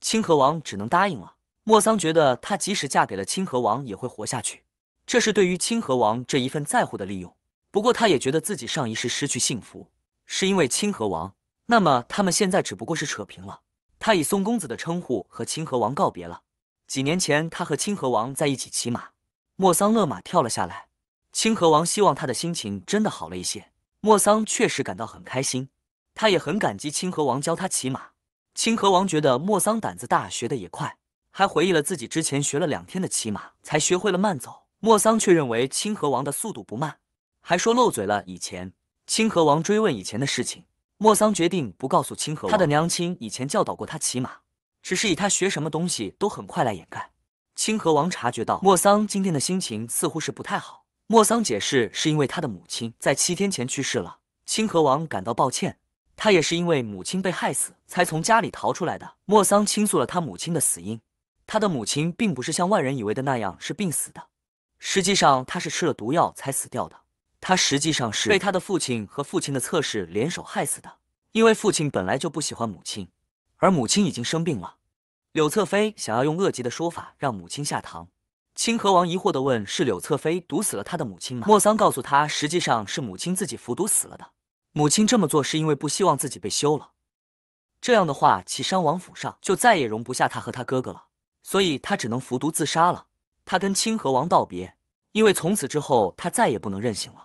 清河王只能答应了。莫桑觉得他即使嫁给了清河王，也会活下去。这是对于清河王这一份在乎的利用。不过他也觉得自己上一世失去幸福，是因为清河王。那么他们现在只不过是扯平了。他以宋公子的称呼和清河王告别了。几年前，他和清河王在一起骑马，莫桑勒马跳了下来。清河王希望他的心情真的好了一些。莫桑确实感到很开心，他也很感激清河王教他骑马。清河王觉得莫桑胆子大，学得也快，还回忆了自己之前学了两天的骑马才学会了慢走。莫桑却认为清河王的速度不慢，还说漏嘴了。以前，清河王追问以前的事情。莫桑决定不告诉清河王，他的娘亲以前教导过他骑马，只是以他学什么东西都很快来掩盖。清河王察觉到莫桑今天的心情似乎是不太好。莫桑解释是因为他的母亲在七天前去世了。清河王感到抱歉，他也是因为母亲被害死才从家里逃出来的。莫桑倾诉了他母亲的死因，他的母亲并不是像外人以为的那样是病死的，实际上她是吃了毒药才死掉的。他实际上是被他的父亲和父亲的侧室联手害死的，因为父亲本来就不喜欢母亲，而母亲已经生病了。柳侧妃想要用恶疾的说法让母亲下堂。清河王疑惑地问：“是柳侧妃毒死了他的母亲吗？”莫桑告诉他：“实际上是母亲自己服毒死了的。母亲这么做是因为不希望自己被休了，这样的话，岐山王府上就再也容不下他和他哥哥了，所以他只能服毒自杀了。他跟清河王道别，因为从此之后他再也不能任性了。”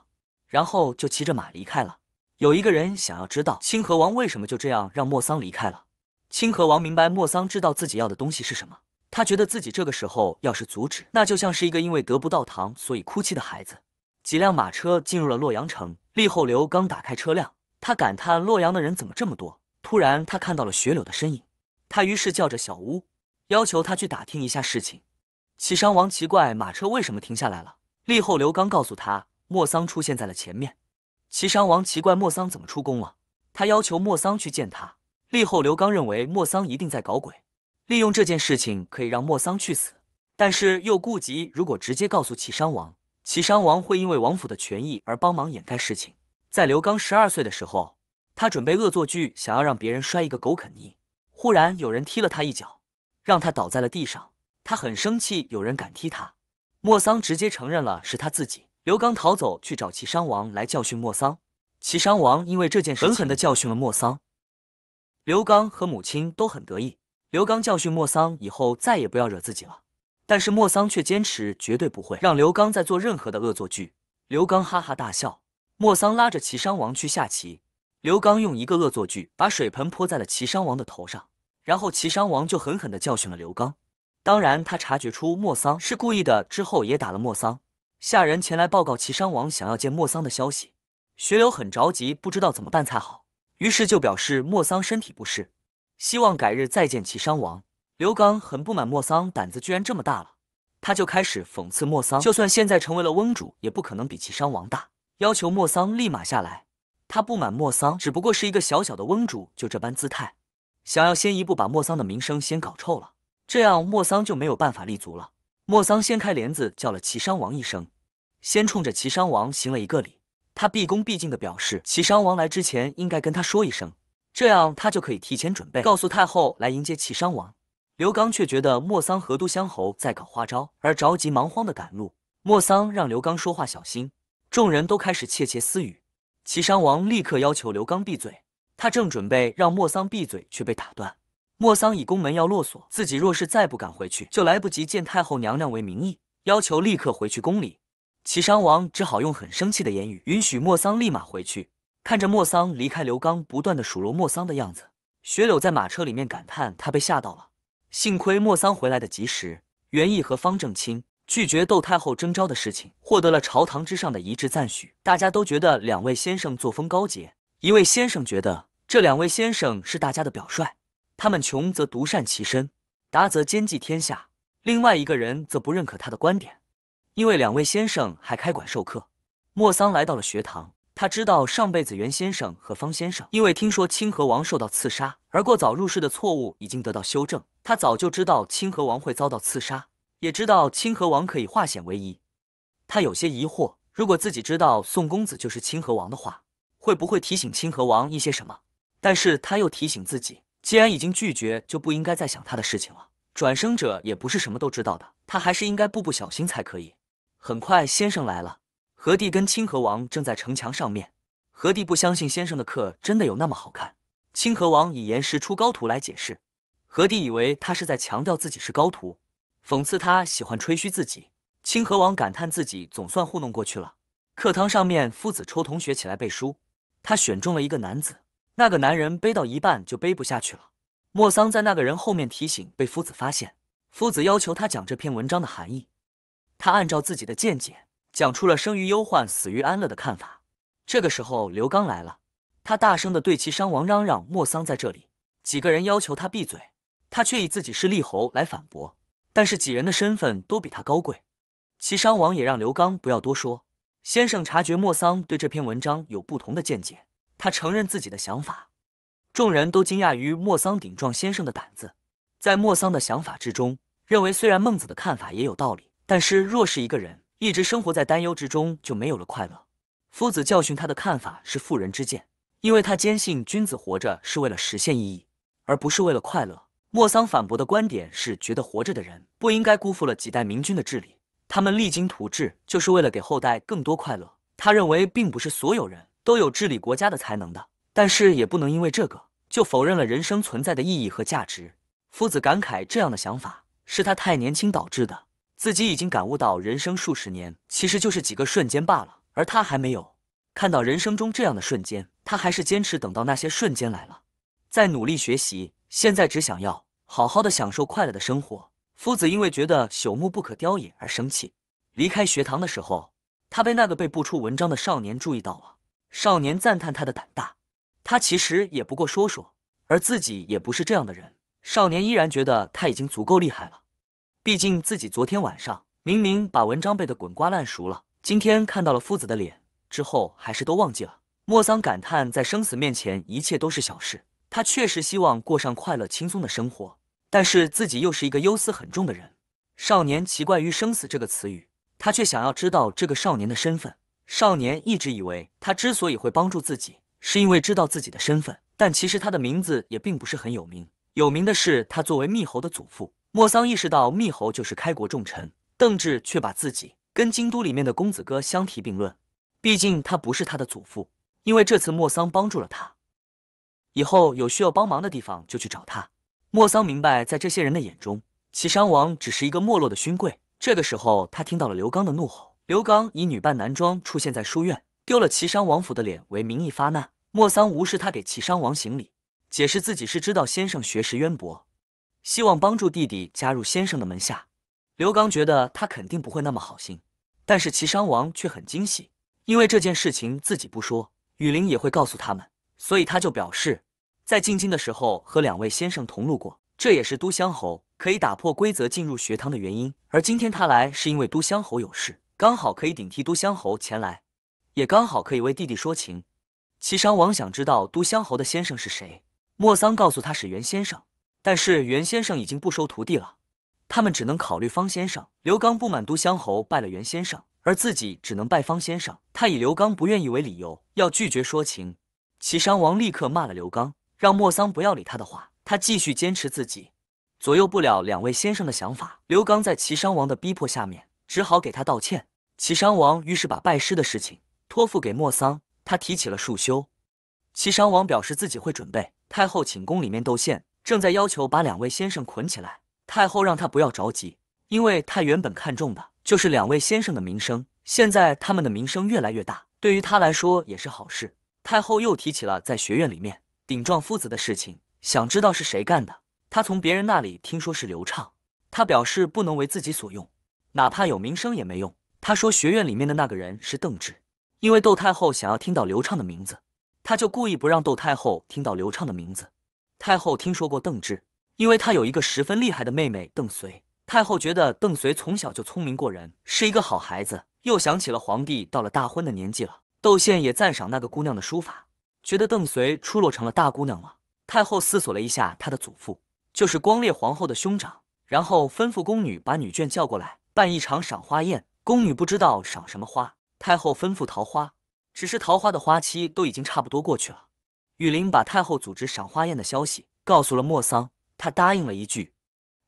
然后就骑着马离开了。有一个人想要知道清河王为什么就这样让莫桑离开了。清河王明白莫桑知道自己要的东西是什么，他觉得自己这个时候要是阻止，那就像是一个因为得不到糖所以哭泣的孩子。几辆马车进入了洛阳城，立后刘刚打开车辆，他感叹洛阳的人怎么这么多。突然，他看到了雪柳的身影，他于是叫着小屋，要求他去打听一下事情。齐商王奇怪马车为什么停下来了，立后刘刚告诉他。莫桑出现在了前面，齐商王奇怪莫桑怎么出宫了，他要求莫桑去见他。立后刘刚认为莫桑一定在搞鬼，利用这件事情可以让莫桑去死，但是又顾及如果直接告诉齐商王，齐商王会因为王府的权益而帮忙掩盖事情。在刘刚十二岁的时候，他准备恶作剧，想要让别人摔一个狗啃泥，忽然有人踢了他一脚，让他倒在了地上，他很生气，有人敢踢他。莫桑直接承认了是他自己。刘刚逃走去找齐商王来教训莫桑，齐商王因为这件事狠狠的教训了莫桑。刘刚和母亲都很得意。刘刚教训莫桑以后再也不要惹自己了，但是莫桑却坚持绝对不会让刘刚再做任何的恶作剧。刘刚哈哈大笑，莫桑拉着齐商王去下棋。刘刚用一个恶作剧把水盆泼在了齐商王的头上，然后齐商王就狠狠的教训了刘刚。当然，他察觉出莫桑是故意的之后也打了莫桑。下人前来报告齐商王想要见莫桑的消息，学流很着急，不知道怎么办才好，于是就表示莫桑身体不适，希望改日再见齐商王。刘刚很不满莫桑胆子居然这么大了，他就开始讽刺莫桑，就算现在成为了翁主，也不可能比齐商王大，要求莫桑立马下来。他不满莫桑只不过是一个小小的翁主就这般姿态，想要先一步把莫桑的名声先搞臭了，这样莫桑就没有办法立足了。莫桑掀开帘子，叫了齐商王一声，先冲着齐商王行了一个礼。他毕恭毕敬地表示，齐商王来之前应该跟他说一声，这样他就可以提前准备，告诉太后来迎接齐商王。刘刚却觉得莫桑和都乡侯在搞花招，而着急忙慌地赶路。莫桑让刘刚说话小心，众人都开始窃窃私语。齐商王立刻要求刘刚闭嘴，他正准备让莫桑闭嘴，却被打断。莫桑以宫门要落锁，自己若是再不赶回去，就来不及见太后娘娘为名义，要求立刻回去宫里。齐商王只好用很生气的言语允许莫桑立马回去。看着莫桑离开，刘刚不断的数落莫桑的样子。雪柳在马车里面感叹，他被吓到了。幸亏莫桑回来的及时。袁毅和方正清拒绝窦太后征召的事情，获得了朝堂之上的一致赞许。大家都觉得两位先生作风高洁。一位先生觉得这两位先生是大家的表率。他们穷则独善其身，达则兼济天下。另外一个人则不认可他的观点，因为两位先生还开馆授课。莫桑来到了学堂，他知道上辈子袁先生和方先生因为听说清河王受到刺杀而过早入世的错误已经得到修正。他早就知道清河王会遭到刺杀，也知道清河王可以化险为夷。他有些疑惑，如果自己知道宋公子就是清河王的话，会不会提醒清河王一些什么？但是他又提醒自己。既然已经拒绝，就不应该再想他的事情了。转生者也不是什么都知道的，他还是应该步步小心才可以。很快，先生来了。何帝跟清河王正在城墙上面。何帝不相信先生的课真的有那么好看。清河王以岩石出高徒来解释。何帝以为他是在强调自己是高徒，讽刺他喜欢吹嘘自己。清河王感叹自己总算糊弄过去了。课堂上面，夫子抽同学起来背书，他选中了一个男子。那个男人背到一半就背不下去了。莫桑在那个人后面提醒，被夫子发现。夫子要求他讲这篇文章的含义，他按照自己的见解讲出了“生于忧患，死于安乐”的看法。这个时候，刘刚来了，他大声地对齐商王嚷嚷：“莫桑在这里！”几个人要求他闭嘴，他却以自己是厉侯来反驳。但是几人的身份都比他高贵，齐商王也让刘刚不要多说。先生察觉莫桑对这篇文章有不同的见解。他承认自己的想法，众人都惊讶于莫桑顶撞先生的胆子。在莫桑的想法之中，认为虽然孟子的看法也有道理，但是若是一个人一直生活在担忧之中，就没有了快乐。夫子教训他的看法是妇人之见，因为他坚信君子活着是为了实现意义，而不是为了快乐。莫桑反驳的观点是，觉得活着的人不应该辜负了几代明君的治理，他们励精图治就是为了给后代更多快乐。他认为，并不是所有人。都有治理国家的才能的，但是也不能因为这个就否认了人生存在的意义和价值。夫子感慨，这样的想法是他太年轻导致的，自己已经感悟到人生数十年其实就是几个瞬间罢了，而他还没有看到人生中这样的瞬间，他还是坚持等到那些瞬间来了，再努力学习。现在只想要好好的享受快乐的生活。夫子因为觉得朽木不可雕也而生气，离开学堂的时候，他被那个被不出文章的少年注意到了。少年赞叹他的胆大，他其实也不过说说，而自己也不是这样的人。少年依然觉得他已经足够厉害了，毕竟自己昨天晚上明明把文章背得滚瓜烂熟了，今天看到了夫子的脸之后，还是都忘记了。莫桑感叹，在生死面前，一切都是小事。他确实希望过上快乐轻松的生活，但是自己又是一个忧思很重的人。少年奇怪于生死这个词语，他却想要知道这个少年的身份。少年一直以为他之所以会帮助自己，是因为知道自己的身份，但其实他的名字也并不是很有名。有名的是他作为密侯的祖父莫桑。意识到密侯就是开国重臣邓志却把自己跟京都里面的公子哥相提并论。毕竟他不是他的祖父。因为这次莫桑帮助了他，以后有需要帮忙的地方就去找他。莫桑明白，在这些人的眼中，齐商王只是一个没落的勋贵。这个时候，他听到了刘刚的怒吼。刘刚以女扮男装出现在书院，丢了齐商王府的脸为名义发难。莫桑无视他，给齐商王行礼，解释自己是知道先生学识渊博，希望帮助弟弟加入先生的门下。刘刚觉得他肯定不会那么好心，但是齐商王却很惊喜，因为这件事情自己不说，雨林也会告诉他们，所以他就表示，在进京的时候和两位先生同路过，这也是都乡侯可以打破规则进入学堂的原因。而今天他来是因为都乡侯有事。刚好可以顶替都乡侯前来，也刚好可以为弟弟说情。齐商王想知道都乡侯的先生是谁，莫桑告诉他是袁先生，但是袁先生已经不收徒弟了，他们只能考虑方先生。刘刚不满都乡侯拜了袁先生，而自己只能拜方先生，他以刘刚不愿意为理由要拒绝说情。齐商王立刻骂了刘刚，让莫桑不要理他的话，他继续坚持自己左右不了两位先生的想法。刘刚在齐商王的逼迫下面，只好给他道歉。齐商王于是把拜师的事情托付给莫桑。他提起了束修，齐商王表示自己会准备。太后寝宫里面斗线正在要求把两位先生捆起来。太后让他不要着急，因为他原本看中的就是两位先生的名声，现在他们的名声越来越大，对于他来说也是好事。太后又提起了在学院里面顶撞夫子的事情，想知道是谁干的。他从别人那里听说是刘畅，他表示不能为自己所用，哪怕有名声也没用。他说：“学院里面的那个人是邓芝，因为窦太后想要听到刘畅的名字，他就故意不让窦太后听到刘畅的名字。太后听说过邓芝，因为他有一个十分厉害的妹妹邓绥。太后觉得邓绥从小就聪明过人，是一个好孩子。又想起了皇帝到了大婚的年纪了，窦宪也赞赏那个姑娘的书法，觉得邓绥出落成了大姑娘了。太后思索了一下，她的祖父就是光烈皇后的兄长，然后吩咐宫女把女眷叫过来办一场赏花宴。”宫女不知道赏什么花，太后吩咐桃花，只是桃花的花期都已经差不多过去了。雨林把太后组织赏花宴的消息告诉了莫桑，他答应了一句。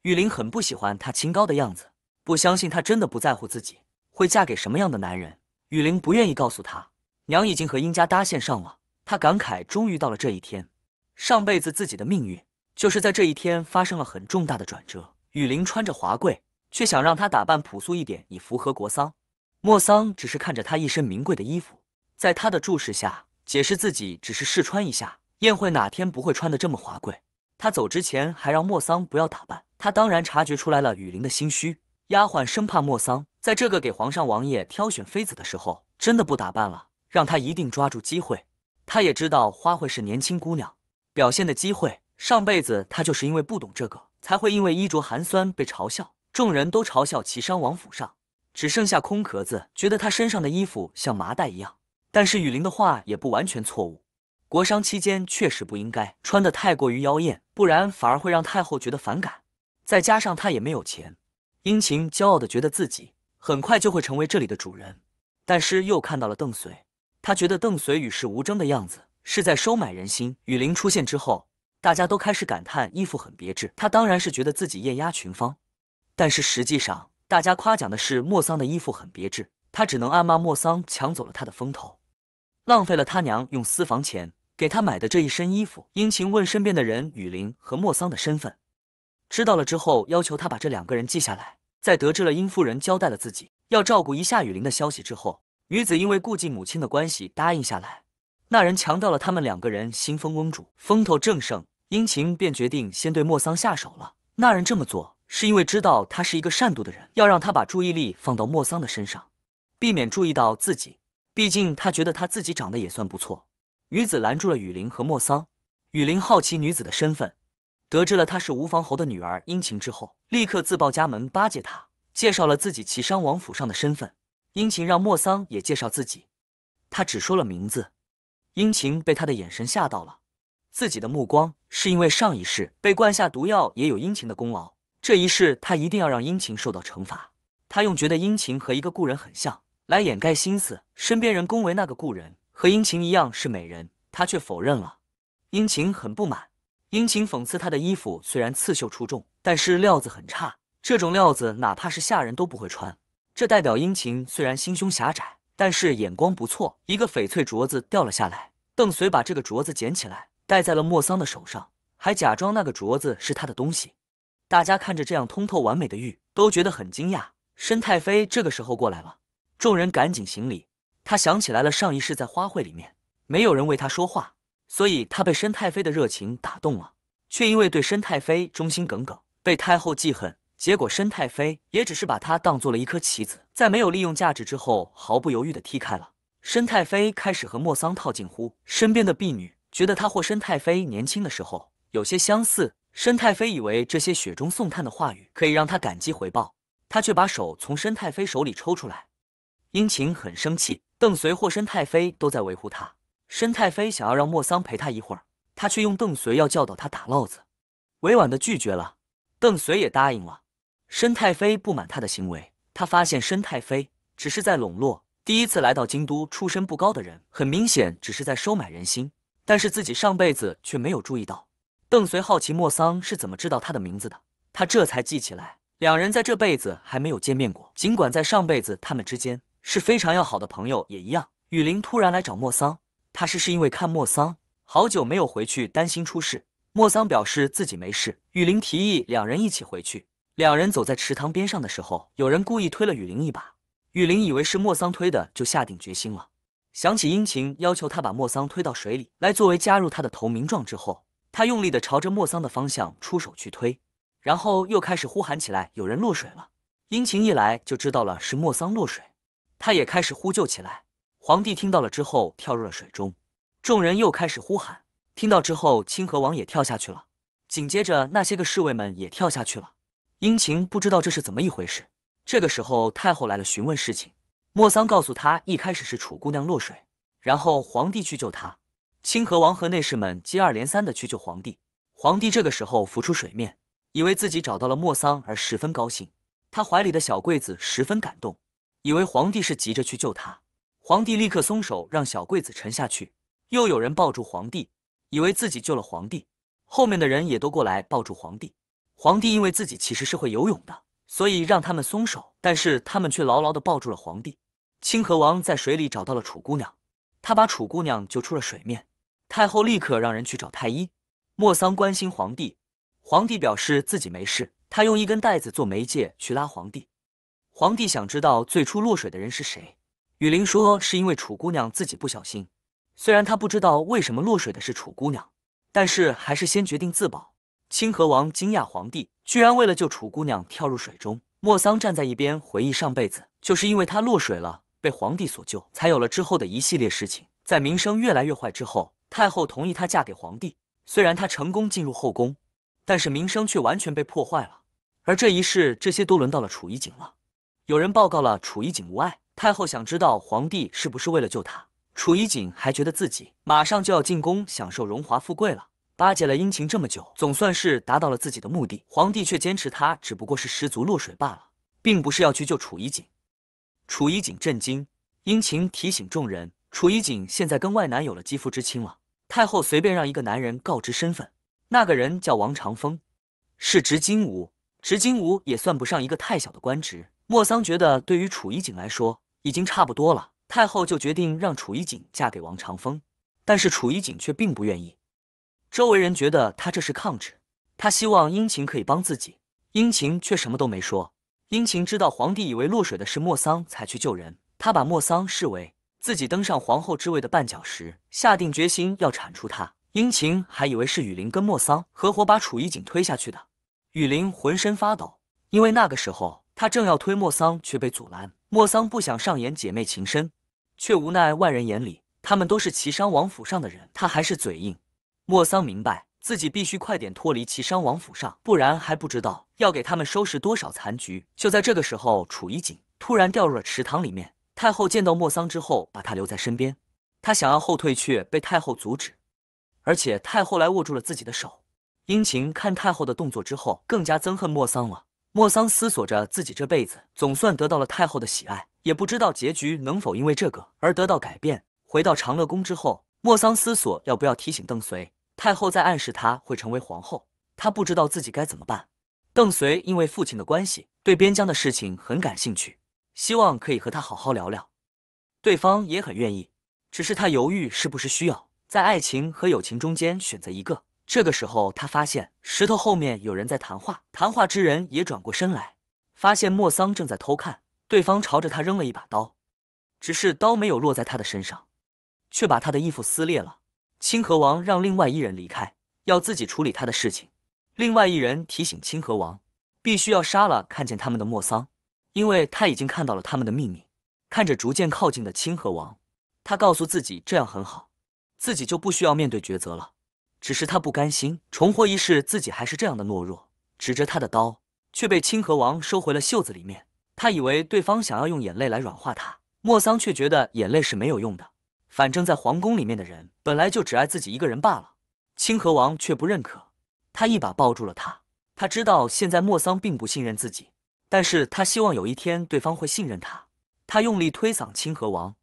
雨林很不喜欢他清高的样子，不相信他真的不在乎自己会嫁给什么样的男人。雨林不愿意告诉他，娘已经和殷家搭线上了。他感慨终于到了这一天，上辈子自己的命运就是在这一天发生了很重大的转折。雨林穿着华贵。却想让他打扮朴素一点，以符合国丧。莫桑只是看着他一身名贵的衣服，在他的注视下，解释自己只是试穿一下。宴会哪天不会穿得这么华贵？他走之前还让莫桑不要打扮。他当然察觉出来了，雨林的心虚。丫鬟生怕莫桑在这个给皇上王爷挑选妃子的时候真的不打扮了，让他一定抓住机会。他也知道花卉是年轻姑娘表现的机会。上辈子他就是因为不懂这个，才会因为衣着寒酸被嘲笑。众人都嘲笑齐商王府上只剩下空壳子，觉得他身上的衣服像麻袋一样。但是雨林的话也不完全错误，国殇期间确实不应该穿的太过于妖艳，不然反而会让太后觉得反感。再加上他也没有钱，殷勤骄傲的觉得自己很快就会成为这里的主人。但是又看到了邓随，他觉得邓随与世无争的样子是在收买人心。雨林出现之后，大家都开始感叹衣服很别致。他当然是觉得自己艳压群芳。但是实际上，大家夸奖的是莫桑的衣服很别致，他只能暗骂莫桑抢走了他的风头，浪费了他娘用私房钱给他买的这一身衣服。殷勤问身边的人雨林和莫桑的身份，知道了之后要求他把这两个人记下来。在得知了殷夫人交代了自己要照顾一下雨林的消息之后，女子因为顾忌母亲的关系答应下来。那人强调了他们两个人新风翁主风头正盛，殷勤便决定先对莫桑下手了。那人这么做。是因为知道他是一个善妒的人，要让他把注意力放到莫桑的身上，避免注意到自己。毕竟他觉得他自己长得也算不错。女子拦住了雨林和莫桑，雨林好奇女子的身份，得知了她是吴房侯的女儿殷勤之后，立刻自报家门，巴结她，介绍了自己齐商王府上的身份。殷勤让莫桑也介绍自己，他只说了名字。殷勤被他的眼神吓到了，自己的目光是因为上一世被灌下毒药也有殷勤的功劳。这一世，他一定要让殷勤受到惩罚。他用觉得殷勤和一个故人很像来掩盖心思。身边人恭维那个故人和殷勤一样是美人，他却否认了。殷勤很不满。殷勤讽刺他的衣服虽然刺绣出众，但是料子很差。这种料子哪怕是下人都不会穿。这代表殷勤虽然心胸狭窄，但是眼光不错。一个翡翠镯子掉了下来，邓随把这个镯子捡起来，戴在了莫桑的手上，还假装那个镯子是他的东西。大家看着这样通透完美的玉，都觉得很惊讶。申太妃这个时候过来了，众人赶紧行礼。他想起来了，上一世在花卉里面，没有人为他说话，所以他被申太妃的热情打动了，却因为对申太妃忠心耿耿，被太后记恨。结果申太妃也只是把他当做了一颗棋子，在没有利用价值之后，毫不犹豫地踢开了。申太妃开始和莫桑套近乎，身边的婢女觉得他或申太妃年轻的时候有些相似。申太妃以为这些雪中送炭的话语可以让他感激回报，他却把手从申太妃手里抽出来。殷勤很生气，邓随或申太妃都在维护他。申太妃想要让莫桑陪他一会儿，他却用邓随要教导他打烙子，委婉的拒绝了。邓随也答应了。申太妃不满他的行为，他发现申太妃只是在笼络第一次来到京都出身不高的人，很明显只是在收买人心，但是自己上辈子却没有注意到。邓随好奇莫桑是怎么知道他的名字的，他这才记起来，两人在这辈子还没有见面过。尽管在上辈子他们之间是非常要好的朋友也一样。雨林突然来找莫桑，他是是因为看莫桑好久没有回去，担心出事。莫桑表示自己没事，雨林提议两人一起回去。两人走在池塘边上的时候，有人故意推了雨林一把，雨林以为是莫桑推的，就下定决心了。想起殷勤要求他把莫桑推到水里来作为加入他的投名状之后。他用力的朝着莫桑的方向出手去推，然后又开始呼喊起来：“有人落水了！”殷勤一来就知道了是莫桑落水，他也开始呼救起来。皇帝听到了之后跳入了水中，众人又开始呼喊。听到之后，清河王也跳下去了，紧接着那些个侍卫们也跳下去了。殷勤不知道这是怎么一回事。这个时候太后来了，询问事情。莫桑告诉他，一开始是楚姑娘落水，然后皇帝去救她。清河王和内侍们接二连三的去救皇帝。皇帝这个时候浮出水面，以为自己找到了莫桑而十分高兴。他怀里的小桂子十分感动，以为皇帝是急着去救他。皇帝立刻松手，让小桂子沉下去。又有人抱住皇帝，以为自己救了皇帝。后面的人也都过来抱住皇帝。皇帝因为自己其实是会游泳的，所以让他们松手，但是他们却牢牢地抱住了皇帝。清河王在水里找到了楚姑娘，他把楚姑娘救出了水面。太后立刻让人去找太医。莫桑关心皇帝，皇帝表示自己没事。他用一根带子做媒介去拉皇帝。皇帝想知道最初落水的人是谁，雨林说是因为楚姑娘自己不小心。虽然他不知道为什么落水的是楚姑娘，但是还是先决定自保。清河王惊讶皇帝居然为了救楚姑娘跳入水中。莫桑站在一边回忆上辈子，就是因为他落水了被皇帝所救，才有了之后的一系列事情。在名声越来越坏之后。太后同意她嫁给皇帝，虽然她成功进入后宫，但是名声却完全被破坏了。而这一世，这些都轮到了楚怡景了。有人报告了楚怡景无碍，太后想知道皇帝是不是为了救她。楚怡景还觉得自己马上就要进宫享受荣华富贵了，巴结了殷勤这么久，总算是达到了自己的目的。皇帝却坚持他只不过是失足落水罢了，并不是要去救楚怡景。楚怡景震惊，殷勤提醒众人，楚怡景现在跟外男有了肌肤之亲了。太后随便让一个男人告知身份，那个人叫王长风，是执金吾。执金吾也算不上一个太小的官职。莫桑觉得对于楚衣锦来说已经差不多了，太后就决定让楚衣锦嫁给王长风。但是楚衣锦却并不愿意。周围人觉得他这是抗旨，他希望殷勤可以帮自己。殷勤却什么都没说。殷勤知道皇帝以为落水的是莫桑才去救人，他把莫桑视为。自己登上皇后之位的绊脚石，下定决心要铲除她。殷勤还以为是雨林跟莫桑合伙把楚依锦推下去的。雨林浑身发抖，因为那个时候他正要推莫桑，却被阻拦。莫桑不想上演姐妹情深，却无奈外人眼里他们都是齐商王府上的人。他还是嘴硬。莫桑明白自己必须快点脱离齐商王府上，不然还不知道要给他们收拾多少残局。就在这个时候，楚衣锦突然掉入了池塘里面。太后见到莫桑之后，把他留在身边。他想要后退，却被太后阻止，而且太后来握住了自己的手。殷勤看太后的动作之后，更加憎恨莫桑了。莫桑思索着自己这辈子总算得到了太后的喜爱，也不知道结局能否因为这个而得到改变。回到长乐宫之后，莫桑思索要不要提醒邓绥，太后在暗示他会成为皇后。他不知道自己该怎么办。邓绥因为父亲的关系，对边疆的事情很感兴趣。希望可以和他好好聊聊，对方也很愿意，只是他犹豫是不是需要在爱情和友情中间选择一个。这个时候，他发现石头后面有人在谈话，谈话之人也转过身来，发现莫桑正在偷看。对方朝着他扔了一把刀，只是刀没有落在他的身上，却把他的衣服撕裂了。清河王让另外一人离开，要自己处理他的事情。另外一人提醒清河王，必须要杀了看见他们的莫桑。因为他已经看到了他们的秘密，看着逐渐靠近的清河王，他告诉自己这样很好，自己就不需要面对抉择了。只是他不甘心，重活一世，自己还是这样的懦弱。指着他的刀，却被清河王收回了袖子里面。他以为对方想要用眼泪来软化他，莫桑却觉得眼泪是没有用的。反正，在皇宫里面的人本来就只爱自己一个人罢了。清河王却不认可，他一把抱住了他。他知道现在莫桑并不信任自己。但是他希望有一天对方会信任他。他用力推搡清河王，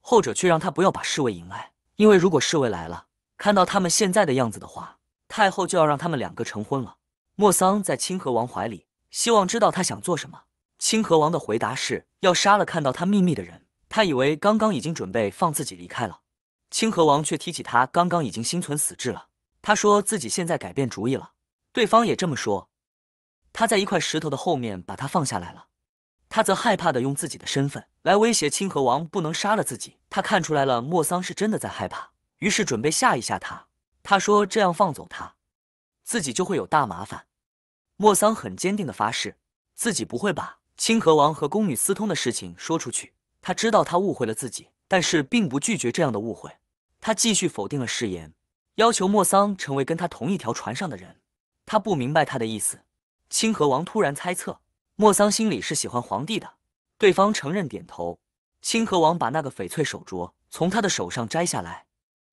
后者却让他不要把侍卫引来，因为如果侍卫来了，看到他们现在的样子的话，太后就要让他们两个成婚了。莫桑在清河王怀里，希望知道他想做什么。清河王的回答是要杀了看到他秘密的人。他以为刚刚已经准备放自己离开了，清河王却提起他刚刚已经心存死志了。他说自己现在改变主意了，对方也这么说。他在一块石头的后面把他放下来了，他则害怕的用自己的身份来威胁清河王不能杀了自己。他看出来了，莫桑是真的在害怕，于是准备吓一吓他。他说：“这样放走他，自己就会有大麻烦。”莫桑很坚定的发誓，自己不会把清河王和宫女私通的事情说出去。他知道他误会了自己，但是并不拒绝这样的误会。他继续否定了誓言，要求莫桑成为跟他同一条船上的人。他不明白他的意思。清河王突然猜测，莫桑心里是喜欢皇帝的。对方承认，点头。清河王把那个翡翠手镯从他的手上摘下来，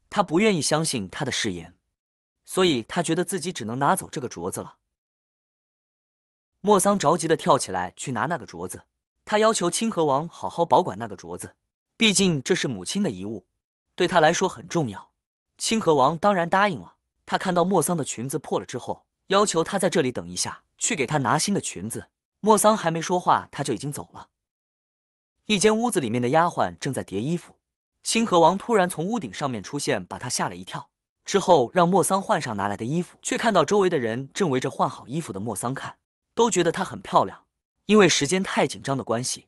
他不愿意相信他的誓言，所以他觉得自己只能拿走这个镯子了。莫桑着急的跳起来去拿那个镯子，他要求清河王好好保管那个镯子，毕竟这是母亲的遗物，对他来说很重要。清河王当然答应了。他看到莫桑的裙子破了之后，要求他在这里等一下。去给他拿新的裙子。莫桑还没说话，他就已经走了。一间屋子里面的丫鬟正在叠衣服，清河王突然从屋顶上面出现，把他吓了一跳。之后让莫桑换上拿来的衣服，却看到周围的人正围着换好衣服的莫桑看，都觉得她很漂亮。因为时间太紧张的关系，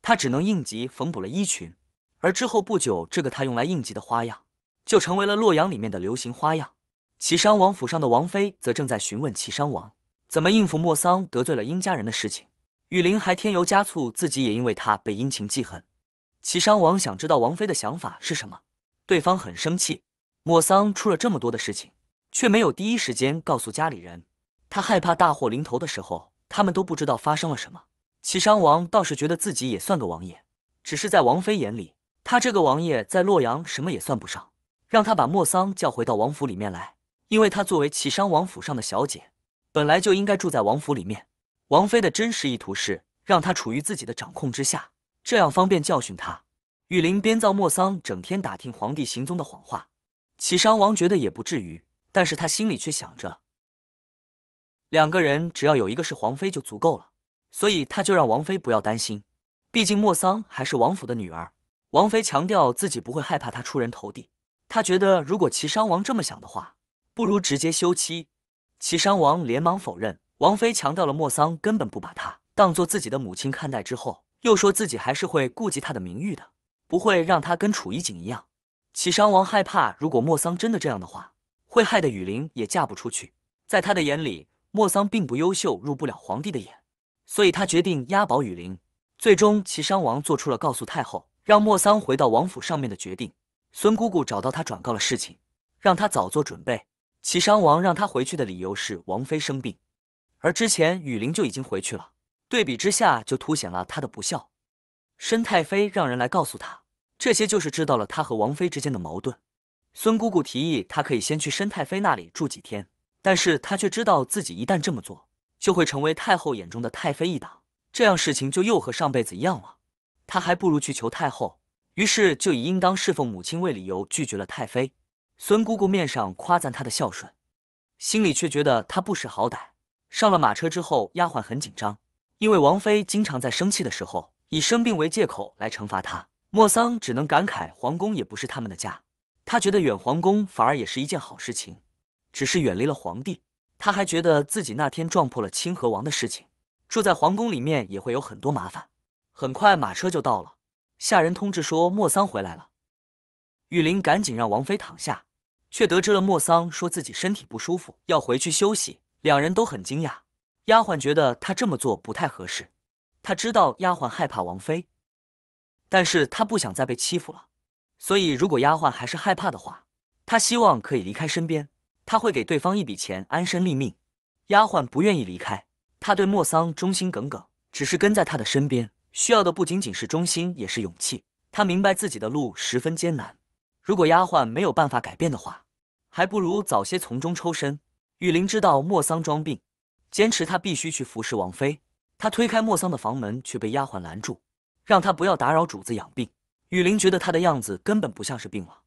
他只能应急缝补了衣裙。而之后不久，这个他用来应急的花样，就成为了洛阳里面的流行花样。齐商王府上的王妃则正在询问齐商王。怎么应付莫桑得罪了殷家人的事情？雨林还添油加醋，自己也因为他被殷勤记恨。齐商王想知道王妃的想法是什么，对方很生气。莫桑出了这么多的事情，却没有第一时间告诉家里人，他害怕大祸临头的时候，他们都不知道发生了什么。齐商王倒是觉得自己也算个王爷，只是在王妃眼里，他这个王爷在洛阳什么也算不上。让他把莫桑叫回到王府里面来，因为他作为齐商王府上的小姐。本来就应该住在王府里面。王妃的真实意图是让他处于自己的掌控之下，这样方便教训他。玉林编造莫桑整天打听皇帝行踪的谎话，齐商王觉得也不至于，但是他心里却想着，两个人只要有一个是皇妃就足够了，所以他就让王妃不要担心，毕竟莫桑还是王府的女儿。王妃强调自己不会害怕他出人头地，他觉得如果齐商王这么想的话，不如直接休妻。齐商王连忙否认，王妃强调了莫桑根本不把他当做自己的母亲看待，之后又说自己还是会顾及他的名誉的，不会让他跟楚怡景一样。齐商王害怕，如果莫桑真的这样的话，会害得雨林也嫁不出去。在他的眼里，莫桑并不优秀，入不了皇帝的眼，所以他决定押宝雨林。最终，齐商王做出了告诉太后，让莫桑回到王府上面的决定。孙姑姑找到他，转告了事情，让他早做准备。齐殇王让他回去的理由是王妃生病，而之前雨林就已经回去了。对比之下，就凸显了他的不孝。申太妃让人来告诉他，这些就是知道了他和王妃之间的矛盾。孙姑姑提议他可以先去申太妃那里住几天，但是他却知道自己一旦这么做，就会成为太后眼中的太妃一党，这样事情就又和上辈子一样了。他还不如去求太后，于是就以应当侍奉母亲为理由拒绝了太妃。孙姑姑面上夸赞他的孝顺，心里却觉得他不识好歹。上了马车之后，丫鬟很紧张，因为王妃经常在生气的时候以生病为借口来惩罚她。莫桑只能感慨，皇宫也不是他们的家。他觉得远皇宫反而也是一件好事情，只是远离了皇帝。他还觉得自己那天撞破了清河王的事情，住在皇宫里面也会有很多麻烦。很快马车就到了，下人通知说莫桑回来了。玉林赶紧让王妃躺下。却得知了莫桑说自己身体不舒服，要回去休息。两人都很惊讶，丫鬟觉得他这么做不太合适。她知道丫鬟害怕王妃，但是她不想再被欺负了，所以如果丫鬟还是害怕的话，她希望可以离开身边。她会给对方一笔钱安身立命。丫鬟不愿意离开，她对莫桑忠心耿耿，只是跟在他的身边，需要的不仅仅是忠心，也是勇气。她明白自己的路十分艰难。如果丫鬟没有办法改变的话，还不如早些从中抽身。雨林知道莫桑装病，坚持他必须去服侍王妃。他推开莫桑的房门，却被丫鬟拦住，让他不要打扰主子养病。雨林觉得他的样子根本不像是病了，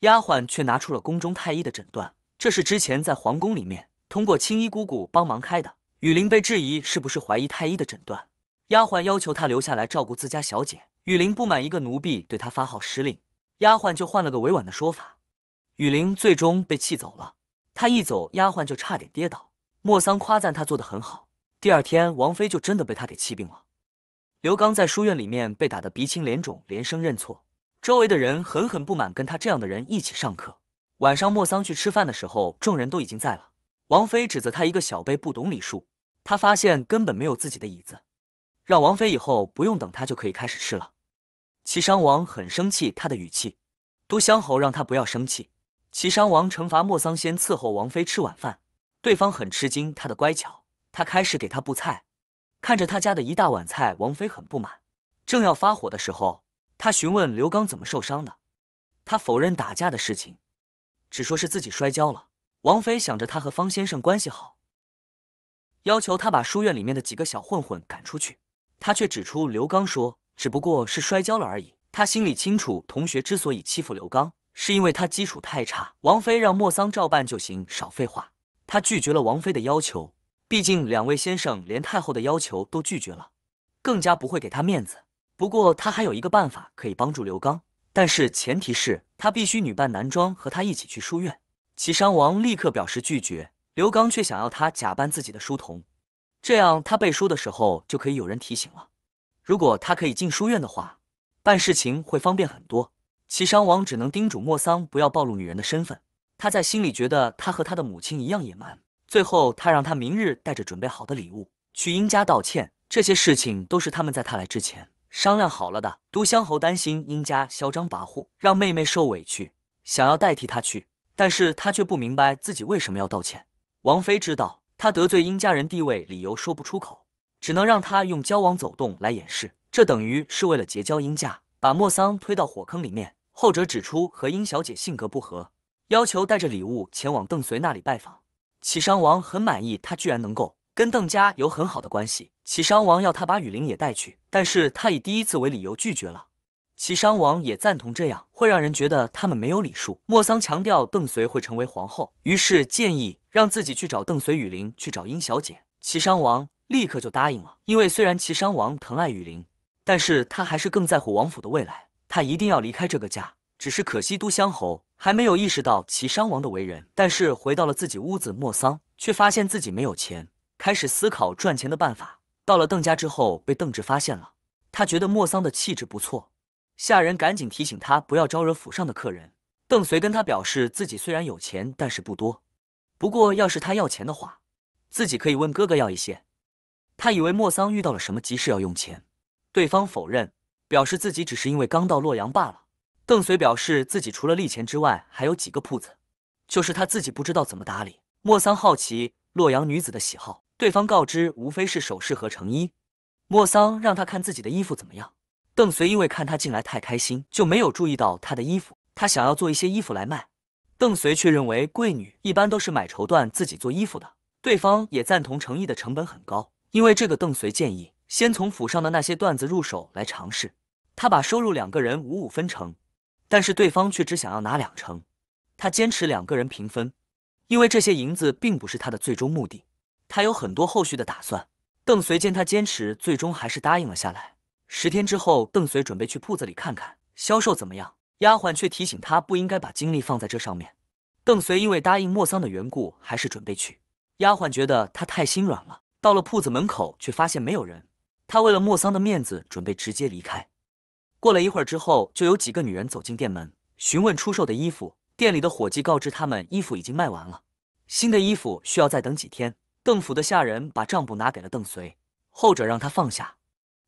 丫鬟却拿出了宫中太医的诊断，这是之前在皇宫里面通过青衣姑姑帮忙开的。雨林被质疑是不是怀疑太医的诊断，丫鬟要求他留下来照顾自家小姐。雨林不满一个奴婢对他发号施令。丫鬟就换了个委婉的说法，雨林最终被气走了。他一走，丫鬟就差点跌倒。莫桑夸赞他做的很好。第二天，王妃就真的被他给气病了。刘刚在书院里面被打得鼻青脸肿，连声认错。周围的人狠狠不满，跟他这样的人一起上课。晚上，莫桑去吃饭的时候，众人都已经在了。王妃指责他一个小辈不懂礼数。他发现根本没有自己的椅子，让王妃以后不用等他就可以开始吃了。齐商王很生气，他的语气。都乡侯让他不要生气。齐商王惩罚莫桑先伺候王妃吃晚饭，对方很吃惊，他的乖巧。他开始给他布菜，看着他家的一大碗菜，王妃很不满，正要发火的时候，他询问刘刚怎么受伤的，他否认打架的事情，只说是自己摔跤了。王妃想着他和方先生关系好，要求他把书院里面的几个小混混赶出去，他却指出刘刚说。只不过是摔跤了而已。他心里清楚，同学之所以欺负刘刚，是因为他基础太差。王菲让莫桑照办就行，少废话。他拒绝了王菲的要求，毕竟两位先生连太后的要求都拒绝了，更加不会给他面子。不过他还有一个办法可以帮助刘刚，但是前提是他必须女扮男装，和他一起去书院。齐商王立刻表示拒绝，刘刚却想要他假扮自己的书童，这样他背书的时候就可以有人提醒了。如果他可以进书院的话，办事情会方便很多。齐商王只能叮嘱莫桑不要暴露女人的身份。他在心里觉得他和他的母亲一样野蛮。最后，他让他明日带着准备好的礼物去殷家道歉。这些事情都是他们在他来之前商量好了的。都乡侯担心殷家嚣张跋扈，让妹妹受委屈，想要代替他去，但是他却不明白自己为什么要道歉。王妃知道他得罪殷家人，地位理由说不出口。只能让他用交往走动来掩饰，这等于是为了结交殷家，把莫桑推到火坑里面。后者指出和殷小姐性格不合，要求带着礼物前往邓绥那里拜访。齐商王很满意，他居然能够跟邓家有很好的关系。齐商王要他把雨林也带去，但是他以第一次为理由拒绝了。齐商王也赞同这样会让人觉得他们没有礼数。莫桑强调邓绥会成为皇后，于是建议让自己去找邓绥，雨林去找殷小姐。齐商王。立刻就答应了，因为虽然齐殇王疼爱雨林，但是他还是更在乎王府的未来。他一定要离开这个家。只是可惜，都乡侯还没有意识到齐殇王的为人。但是回到了自己屋子，莫桑却发现自己没有钱，开始思考赚钱的办法。到了邓家之后，被邓志发现了。他觉得莫桑的气质不错，下人赶紧提醒他不要招惹府上的客人。邓随跟他表示，自己虽然有钱，但是不多。不过要是他要钱的话，自己可以问哥哥要一些。他以为莫桑遇到了什么急事要用钱，对方否认，表示自己只是因为刚到洛阳罢了。邓随表示自己除了利钱之外还有几个铺子，就是他自己不知道怎么打理。莫桑好奇洛阳女子的喜好，对方告知无非是首饰和成衣。莫桑让他看自己的衣服怎么样，邓随因为看他进来太开心就没有注意到他的衣服。他想要做一些衣服来卖，邓随却认为贵女一般都是买绸缎自己做衣服的，对方也赞同成衣的成本很高。因为这个邓随建议先从府上的那些段子入手来尝试，他把收入两个人五五分成，但是对方却只想要拿两成，他坚持两个人平分，因为这些银子并不是他的最终目的，他有很多后续的打算。邓随见他坚持，最终还是答应了下来。十天之后，邓随准备去铺子里看看销售怎么样，丫鬟却提醒他不应该把精力放在这上面。邓随因为答应莫桑的缘故，还是准备去。丫鬟觉得他太心软了。到了铺子门口，却发现没有人。他为了莫桑的面子，准备直接离开。过了一会儿之后，就有几个女人走进店门，询问出售的衣服。店里的伙计告知他们，衣服已经卖完了，新的衣服需要再等几天。邓府的下人把账簿拿给了邓随，后者让他放下，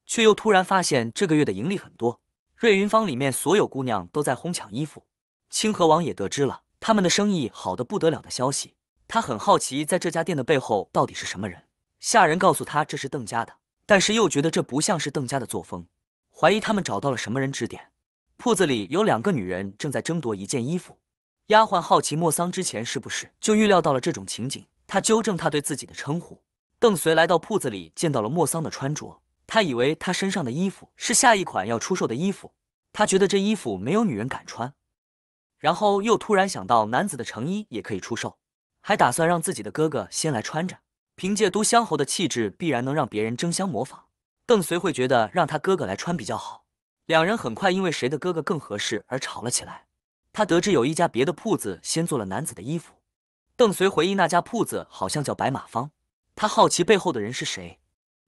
却又突然发现这个月的盈利很多。瑞云坊里面所有姑娘都在哄抢衣服。清河王也得知了他们的生意好的不得了的消息，他很好奇，在这家店的背后到底是什么人。下人告诉他这是邓家的，但是又觉得这不像是邓家的作风，怀疑他们找到了什么人指点。铺子里有两个女人正在争夺一件衣服，丫鬟好奇莫桑之前是不是就预料到了这种情景。她纠正她对自己的称呼。邓随来到铺子里，见到了莫桑的穿着，他以为他身上的衣服是下一款要出售的衣服，他觉得这衣服没有女人敢穿，然后又突然想到男子的成衣也可以出售，还打算让自己的哥哥先来穿着。凭借都乡侯的气质，必然能让别人争相模仿。邓随会觉得让他哥哥来穿比较好。两人很快因为谁的哥哥更合适而吵了起来。他得知有一家别的铺子先做了男子的衣服，邓随回忆那家铺子好像叫白马坊。他好奇背后的人是谁，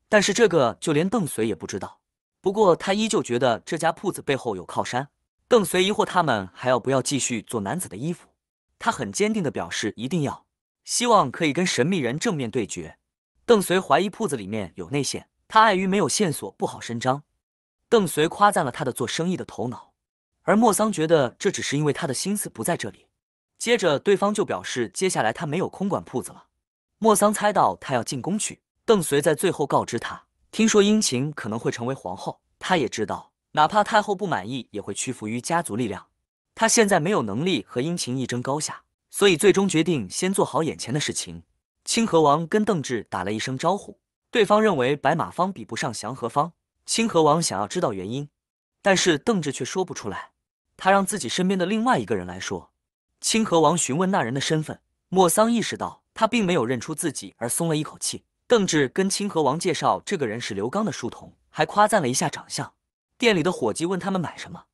但是这个就连邓随也不知道。不过他依旧觉得这家铺子背后有靠山。邓随疑惑他们还要不要继续做男子的衣服，他很坚定地表示一定要。希望可以跟神秘人正面对决。邓随怀疑铺子里面有内线，他碍于没有线索不好声张。邓随夸赞了他的做生意的头脑，而莫桑觉得这只是因为他的心思不在这里。接着对方就表示接下来他没有空管铺子了。莫桑猜到他要进宫去。邓随在最后告知他，听说殷勤可能会成为皇后，他也知道哪怕太后不满意也会屈服于家族力量。他现在没有能力和殷勤一争高下。所以，最终决定先做好眼前的事情。清河王跟邓志打了一声招呼，对方认为白马坊比不上祥和坊。清河王想要知道原因，但是邓志却说不出来。他让自己身边的另外一个人来说。清河王询问那人的身份，莫桑意识到他并没有认出自己，而松了一口气。邓志跟清河王介绍，这个人是刘刚的书童，还夸赞了一下长相。店里的伙计问他们买什么，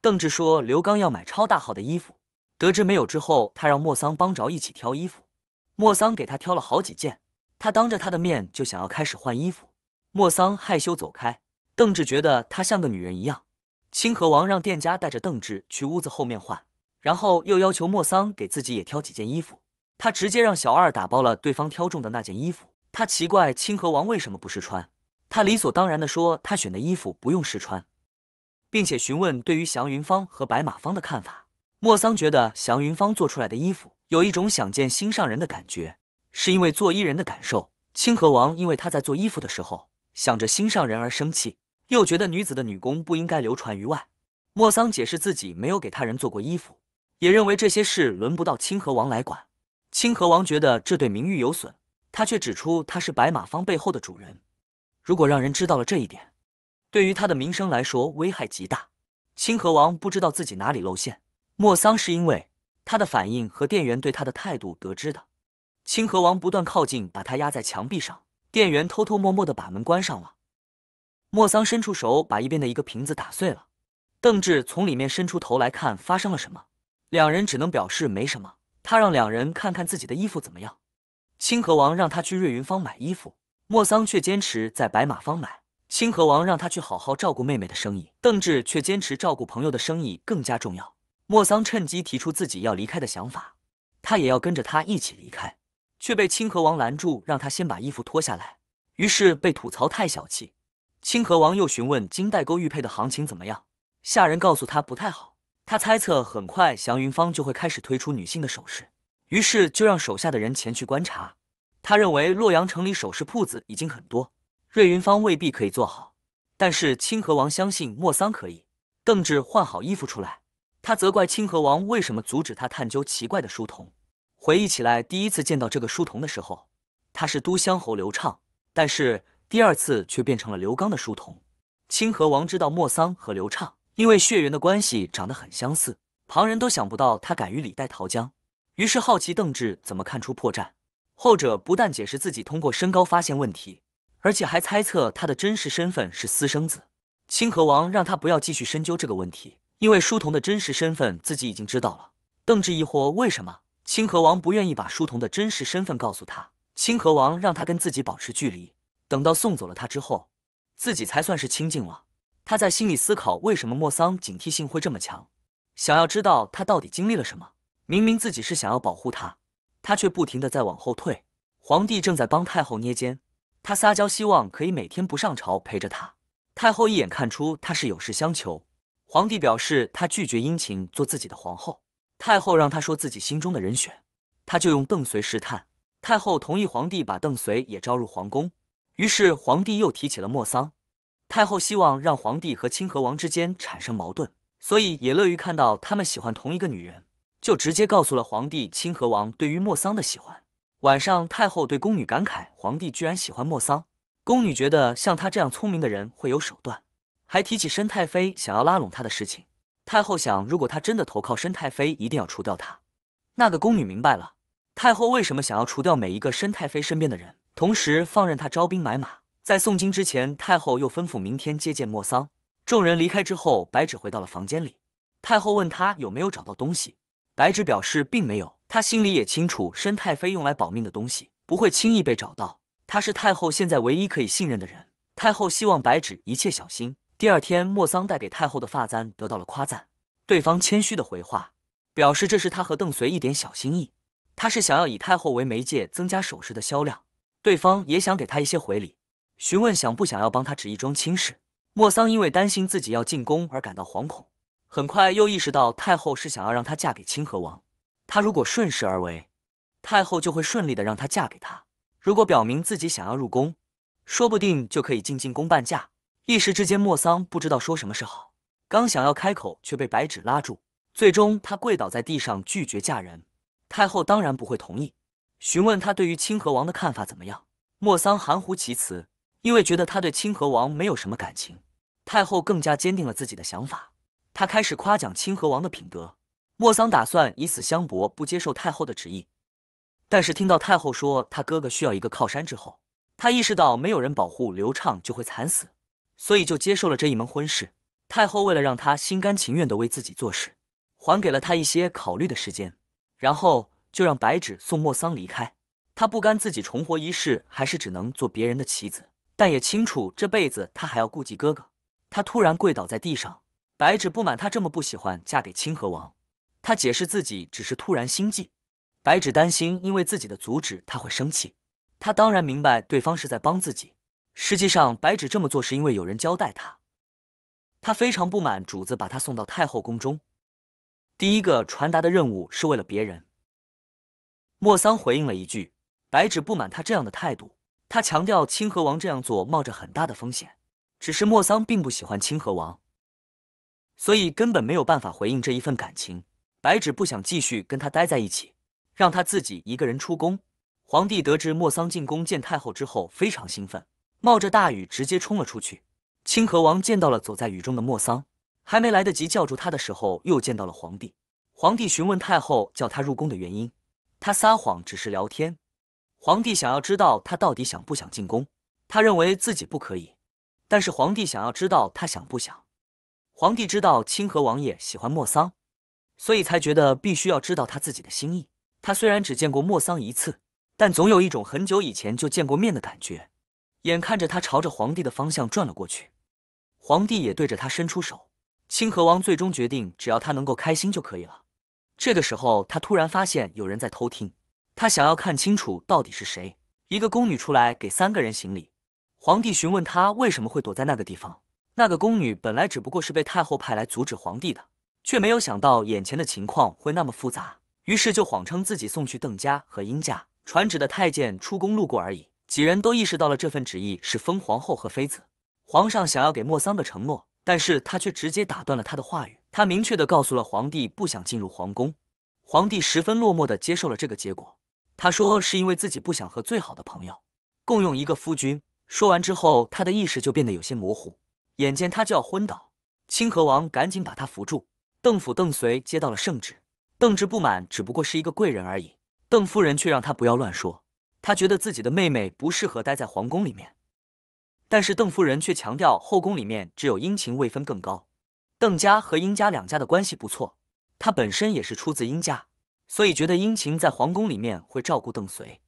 邓志说刘刚要买超大号的衣服。得知没有之后，他让莫桑帮着一起挑衣服。莫桑给他挑了好几件，他当着他的面就想要开始换衣服。莫桑害羞走开。邓志觉得他像个女人一样。清河王让店家带着邓志去屋子后面换，然后又要求莫桑给自己也挑几件衣服。他直接让小二打包了对方挑中的那件衣服。他奇怪清河王为什么不试穿，他理所当然的说他选的衣服不用试穿，并且询问对于祥云坊和白马坊的看法。莫桑觉得祥云坊做出来的衣服有一种想见心上人的感觉，是因为做衣人的感受。清河王因为他在做衣服的时候想着心上人而生气，又觉得女子的女工不应该流传于外。莫桑解释自己没有给他人做过衣服，也认为这些事轮不到清河王来管。清河王觉得这对名誉有损，他却指出他是白马坊背后的主人，如果让人知道了这一点，对于他的名声来说危害极大。清河王不知道自己哪里露馅。莫桑是因为他的反应和店员对他的态度得知的。清河王不断靠近，把他压在墙壁上。店员偷偷摸摸的把门关上了。莫桑伸出手，把一边的一个瓶子打碎了。邓志从里面伸出头来看发生了什么，两人只能表示没什么。他让两人看看自己的衣服怎么样。清河王让他去瑞云坊买衣服，莫桑却坚持在白马坊买。清河王让他去好好照顾妹妹的生意，邓志却坚持照顾朋友的生意更加重要。莫桑趁机提出自己要离开的想法，他也要跟着他一起离开，却被清河王拦住，让他先把衣服脱下来。于是被吐槽太小气。清河王又询问金代沟玉佩的行情怎么样，下人告诉他不太好。他猜测很快祥云坊就会开始推出女性的首饰，于是就让手下的人前去观察。他认为洛阳城里首饰铺子已经很多，瑞云坊未必可以做好，但是清河王相信莫桑可以。邓志换好衣服出来。他责怪清河王为什么阻止他探究奇怪的书童。回忆起来，第一次见到这个书童的时候，他是都乡侯刘畅，但是第二次却变成了刘刚的书童。清河王知道莫桑和刘畅因为血缘的关系长得很相似，旁人都想不到他敢于李代桃僵，于是好奇邓志怎么看出破绽。后者不但解释自己通过身高发现问题，而且还猜测他的真实身份是私生子。清河王让他不要继续深究这个问题。因为书童的真实身份，自己已经知道了。邓智疑惑，为什么清河王不愿意把书童的真实身份告诉他？清河王让他跟自己保持距离，等到送走了他之后，自己才算是清静了。他在心里思考，为什么莫桑警惕性会这么强？想要知道他到底经历了什么。明明自己是想要保护他，他却不停的在往后退。皇帝正在帮太后捏肩，他撒娇，希望可以每天不上朝陪着他。太后一眼看出他是有事相求。皇帝表示他拒绝殷勤做自己的皇后，太后让他说自己心中的人选，他就用邓绥试探。太后同意皇帝把邓绥也招入皇宫，于是皇帝又提起了莫桑。太后希望让皇帝和清河王之间产生矛盾，所以也乐于看到他们喜欢同一个女人，就直接告诉了皇帝清河王对于莫桑的喜欢。晚上，太后对宫女感慨皇帝居然喜欢莫桑，宫女觉得像他这样聪明的人会有手段。还提起申太妃想要拉拢他的事情，太后想，如果他真的投靠申太妃，一定要除掉他。那个宫女明白了，太后为什么想要除掉每一个申太妃身边的人，同时放任他招兵买马。在诵经之前，太后又吩咐明天接见莫桑。众人离开之后，白芷回到了房间里。太后问他有没有找到东西，白芷表示并没有。他心里也清楚，申太妃用来保命的东西不会轻易被找到。他是太后现在唯一可以信任的人。太后希望白芷一切小心。第二天，莫桑带给太后的发簪得到了夸赞，对方谦虚的回话，表示这是他和邓随一点小心意，他是想要以太后为媒介增加首饰的销量，对方也想给他一些回礼，询问想不想要帮他指一桩亲事。莫桑因为担心自己要进宫而感到惶恐，很快又意识到太后是想要让她嫁给清河王，他如果顺势而为，太后就会顺利的让她嫁给他；如果表明自己想要入宫，说不定就可以进进宫半嫁。一时之间，莫桑不知道说什么是好，刚想要开口，却被白芷拉住。最终，他跪倒在地上，拒绝嫁人。太后当然不会同意，询问他对于清河王的看法怎么样。莫桑含糊其辞，因为觉得他对清河王没有什么感情。太后更加坚定了自己的想法，她开始夸奖清河王的品德。莫桑打算以死相搏，不接受太后的旨意。但是听到太后说他哥哥需要一个靠山之后，他意识到没有人保护刘畅就会惨死。所以就接受了这一门婚事。太后为了让他心甘情愿地为自己做事，还给了他一些考虑的时间，然后就让白芷送莫桑离开。他不甘自己重活一世，还是只能做别人的棋子，但也清楚这辈子他还要顾及哥哥。他突然跪倒在地上，白芷不满他这么不喜欢嫁给清河王，他解释自己只是突然心悸。白芷担心因为自己的阻止他会生气，他当然明白对方是在帮自己。实际上，白芷这么做是因为有人交代他。他非常不满主子把他送到太后宫中。第一个传达的任务是为了别人。莫桑回应了一句：“白芷不满他这样的态度。”他强调：“清河王这样做冒着很大的风险。”只是莫桑并不喜欢清河王，所以根本没有办法回应这一份感情。白芷不想继续跟他待在一起，让他自己一个人出宫。皇帝得知莫桑进宫见太后之后，非常兴奋。冒着大雨直接冲了出去。清河王见到了走在雨中的莫桑，还没来得及叫住他的时候，又见到了皇帝。皇帝询问太后叫他入宫的原因，他撒谎只是聊天。皇帝想要知道他到底想不想进宫。他认为自己不可以，但是皇帝想要知道他想不想。皇帝知道清河王爷喜欢莫桑，所以才觉得必须要知道他自己的心意。他虽然只见过莫桑一次，但总有一种很久以前就见过面的感觉。眼看着他朝着皇帝的方向转了过去，皇帝也对着他伸出手。清河王最终决定，只要他能够开心就可以了。这个时候，他突然发现有人在偷听，他想要看清楚到底是谁。一个宫女出来给三个人行礼，皇帝询问她为什么会躲在那个地方。那个宫女本来只不过是被太后派来阻止皇帝的，却没有想到眼前的情况会那么复杂，于是就谎称自己送去邓家和殷家传旨的太监出宫路过而已。几人都意识到了这份旨意是封皇后和妃子，皇上想要给莫桑的承诺，但是他却直接打断了他的话语。他明确的告诉了皇帝不想进入皇宫。皇帝十分落寞的接受了这个结果。他说是因为自己不想和最好的朋友共用一个夫君。说完之后，他的意识就变得有些模糊。眼见他就要昏倒，清河王赶紧把他扶住。邓府邓随接到了圣旨，邓志不满，只不过是一个贵人而已。邓夫人却让他不要乱说。他觉得自己的妹妹不适合待在皇宫里面，但是邓夫人却强调后宫里面只有殷勤位分更高。邓家和殷家两家的关系不错，他本身也是出自殷家，所以觉得殷勤在皇宫里面会照顾邓绥。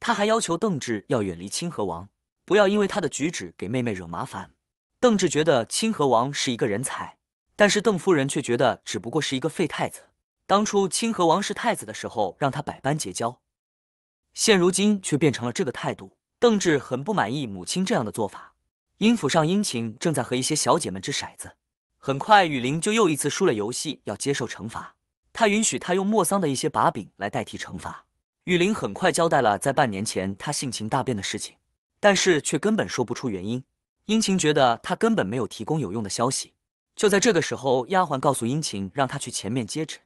他还要求邓志要远离清河王，不要因为他的举止给妹妹惹麻烦。邓志觉得清河王是一个人才，但是邓夫人却觉得只不过是一个废太子。当初清河王是太子的时候，让他百般结交。现如今却变成了这个态度，邓智很不满意母亲这样的做法。殷府上，殷勤正在和一些小姐们掷骰子，很快雨林就又一次输了游戏，要接受惩罚。他允许他用莫桑的一些把柄来代替惩罚。雨林很快交代了在半年前他性情大变的事情，但是却根本说不出原因。殷勤觉得他根本没有提供有用的消息。就在这个时候，丫鬟告诉殷勤，让他去前面接旨。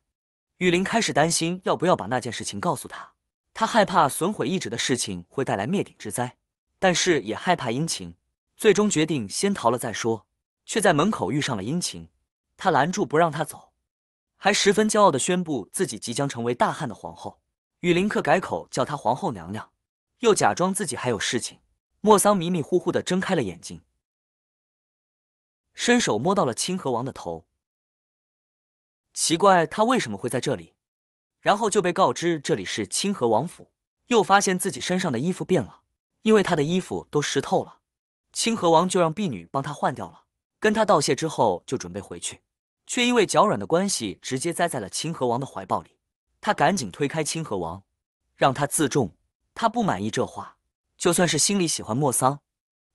雨林开始担心要不要把那件事情告诉他。他害怕损毁一纸的事情会带来灭顶之灾，但是也害怕殷勤，最终决定先逃了再说。却在门口遇上了殷勤，他拦住不让他走，还十分骄傲地宣布自己即将成为大汉的皇后。羽林客改口叫她皇后娘娘，又假装自己还有事情。莫桑迷迷糊糊地睁开了眼睛，伸手摸到了清河王的头，奇怪他为什么会在这里。然后就被告知这里是清河王府，又发现自己身上的衣服变了，因为他的衣服都湿透了。清河王就让婢女帮他换掉了，跟他道谢之后就准备回去，却因为脚软的关系，直接栽在了清河王的怀抱里。他赶紧推开清河王，让他自重。他不满意这话，就算是心里喜欢莫桑，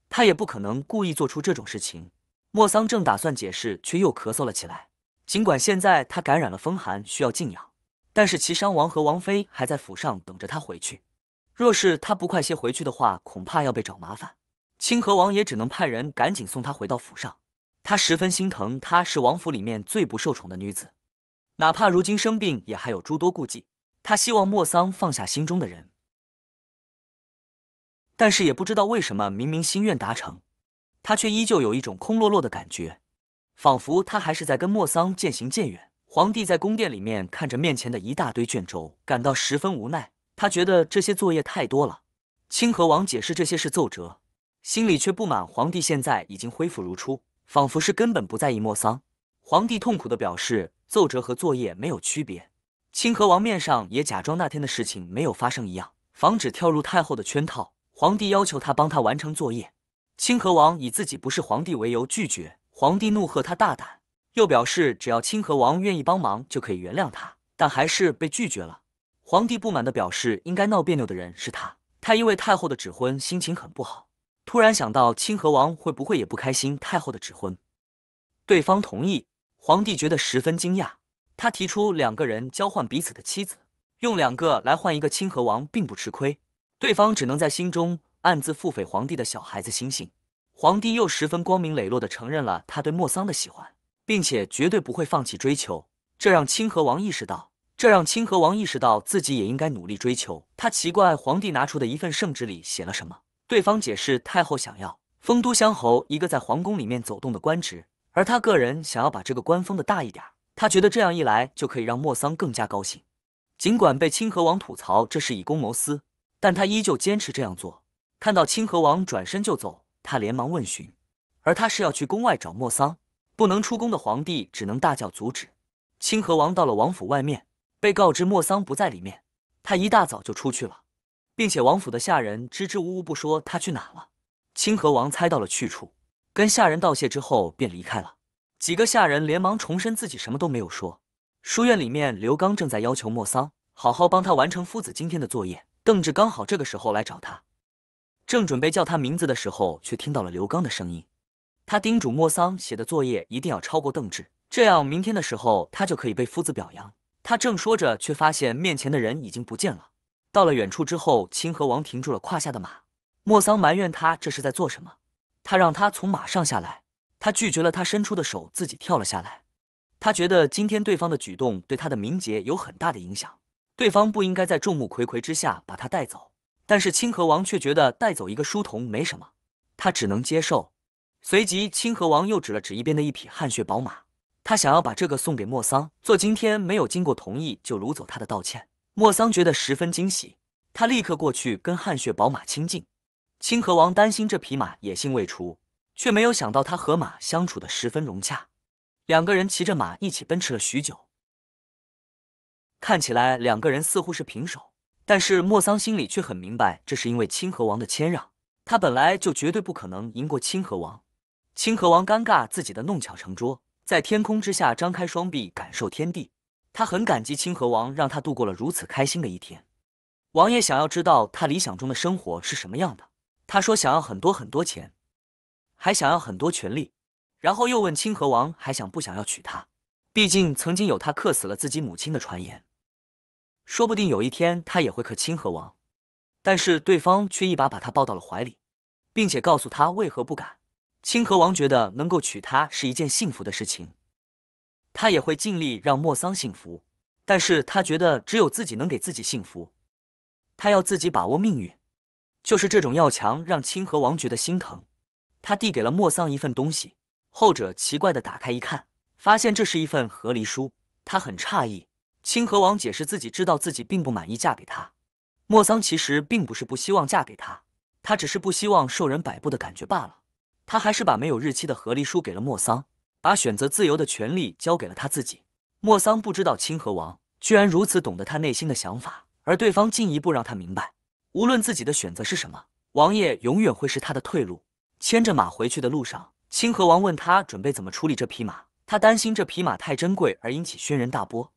他也不可能故意做出这种事情。莫桑正打算解释，却又咳嗽了起来。尽管现在他感染了风寒，需要静养。但是齐殇王和王妃还在府上等着他回去，若是他不快些回去的话，恐怕要被找麻烦。清河王也只能派人赶紧送他回到府上。他十分心疼，她是王府里面最不受宠的女子，哪怕如今生病，也还有诸多顾忌。他希望莫桑放下心中的人，但是也不知道为什么，明明心愿达成，他却依旧有一种空落落的感觉，仿佛他还是在跟莫桑渐行渐远。皇帝在宫殿里面看着面前的一大堆卷轴，感到十分无奈。他觉得这些作业太多了。清河王解释这些是奏折，心里却不满。皇帝现在已经恢复如初，仿佛是根本不在意莫桑。皇帝痛苦的表示，奏折和作业没有区别。清河王面上也假装那天的事情没有发生一样，防止跳入太后的圈套。皇帝要求他帮他完成作业，清河王以自己不是皇帝为由拒绝。皇帝怒喝他大胆。又表示，只要清河王愿意帮忙，就可以原谅他，但还是被拒绝了。皇帝不满地表示，应该闹别扭的人是他。他因为太后的指婚，心情很不好，突然想到清河王会不会也不开心太后的指婚。对方同意，皇帝觉得十分惊讶。他提出两个人交换彼此的妻子，用两个来换一个清河王，并不吃亏。对方只能在心中暗自腹诽皇帝的小孩子心性。皇帝又十分光明磊落地承认了他对莫桑的喜欢。并且绝对不会放弃追求，这让清河王意识到，这让清河王意识到自己也应该努力追求。他奇怪，皇帝拿出的一份圣旨里写了什么？对方解释，太后想要丰都乡侯一个在皇宫里面走动的官职，而他个人想要把这个官封的大一点。他觉得这样一来就可以让莫桑更加高兴。尽管被清河王吐槽这是以公谋私，但他依旧坚持这样做。看到清河王转身就走，他连忙问询，而他是要去宫外找莫桑。不能出宫的皇帝只能大叫阻止。清河王到了王府外面，被告知莫桑不在里面，他一大早就出去了，并且王府的下人支支吾吾不说他去哪了。清河王猜到了去处，跟下人道谢之后便离开了。几个下人连忙重申自己什么都没有说。书院里面，刘刚正在要求莫桑好好帮他完成夫子今天的作业。邓志刚好这个时候来找他，正准备叫他名字的时候，却听到了刘刚的声音。他叮嘱莫桑写的作业一定要超过邓智，这样明天的时候他就可以被夫子表扬。他正说着，却发现面前的人已经不见了。到了远处之后，清河王停住了胯下的马。莫桑埋怨他这是在做什么，他让他从马上下来。他拒绝了他伸出的手，自己跳了下来。他觉得今天对方的举动对他的名节有很大的影响，对方不应该在众目睽睽之下把他带走。但是清河王却觉得带走一个书童没什么，他只能接受。随即，清河王又指了指一边的一匹汗血宝马，他想要把这个送给莫桑做今天没有经过同意就掳走他的道歉。莫桑觉得十分惊喜，他立刻过去跟汗血宝马亲近。清河王担心这匹马野性未除，却没有想到他和马相处的十分融洽。两个人骑着马一起奔驰了许久，看起来两个人似乎是平手，但是莫桑心里却很明白，这是因为清河王的谦让，他本来就绝对不可能赢过清河王。清河王尴尬自己的弄巧成拙，在天空之下张开双臂感受天地，他很感激清河王让他度过了如此开心的一天。王爷想要知道他理想中的生活是什么样的，他说想要很多很多钱，还想要很多权利，然后又问清河王还想不想要娶她，毕竟曾经有他克死了自己母亲的传言，说不定有一天他也会克清河王。但是对方却一把把他抱到了怀里，并且告诉他为何不敢。清河王觉得能够娶她是一件幸福的事情，他也会尽力让莫桑幸福，但是他觉得只有自己能给自己幸福，他要自己把握命运，就是这种要强让清河王觉得心疼。他递给了莫桑一份东西，后者奇怪的打开一看，发现这是一份和离书，他很诧异。清河王解释自己知道自己并不满意嫁给他，莫桑其实并不是不希望嫁给他，他只是不希望受人摆布的感觉罢了。他还是把没有日期的和离书给了莫桑，把选择自由的权利交给了他自己。莫桑不知道清河王居然如此懂得他内心的想法，而对方进一步让他明白，无论自己的选择是什么，王爷永远会是他的退路。牵着马回去的路上，清河王问他准备怎么处理这匹马。他担心这匹马太珍贵而引起轩然大波，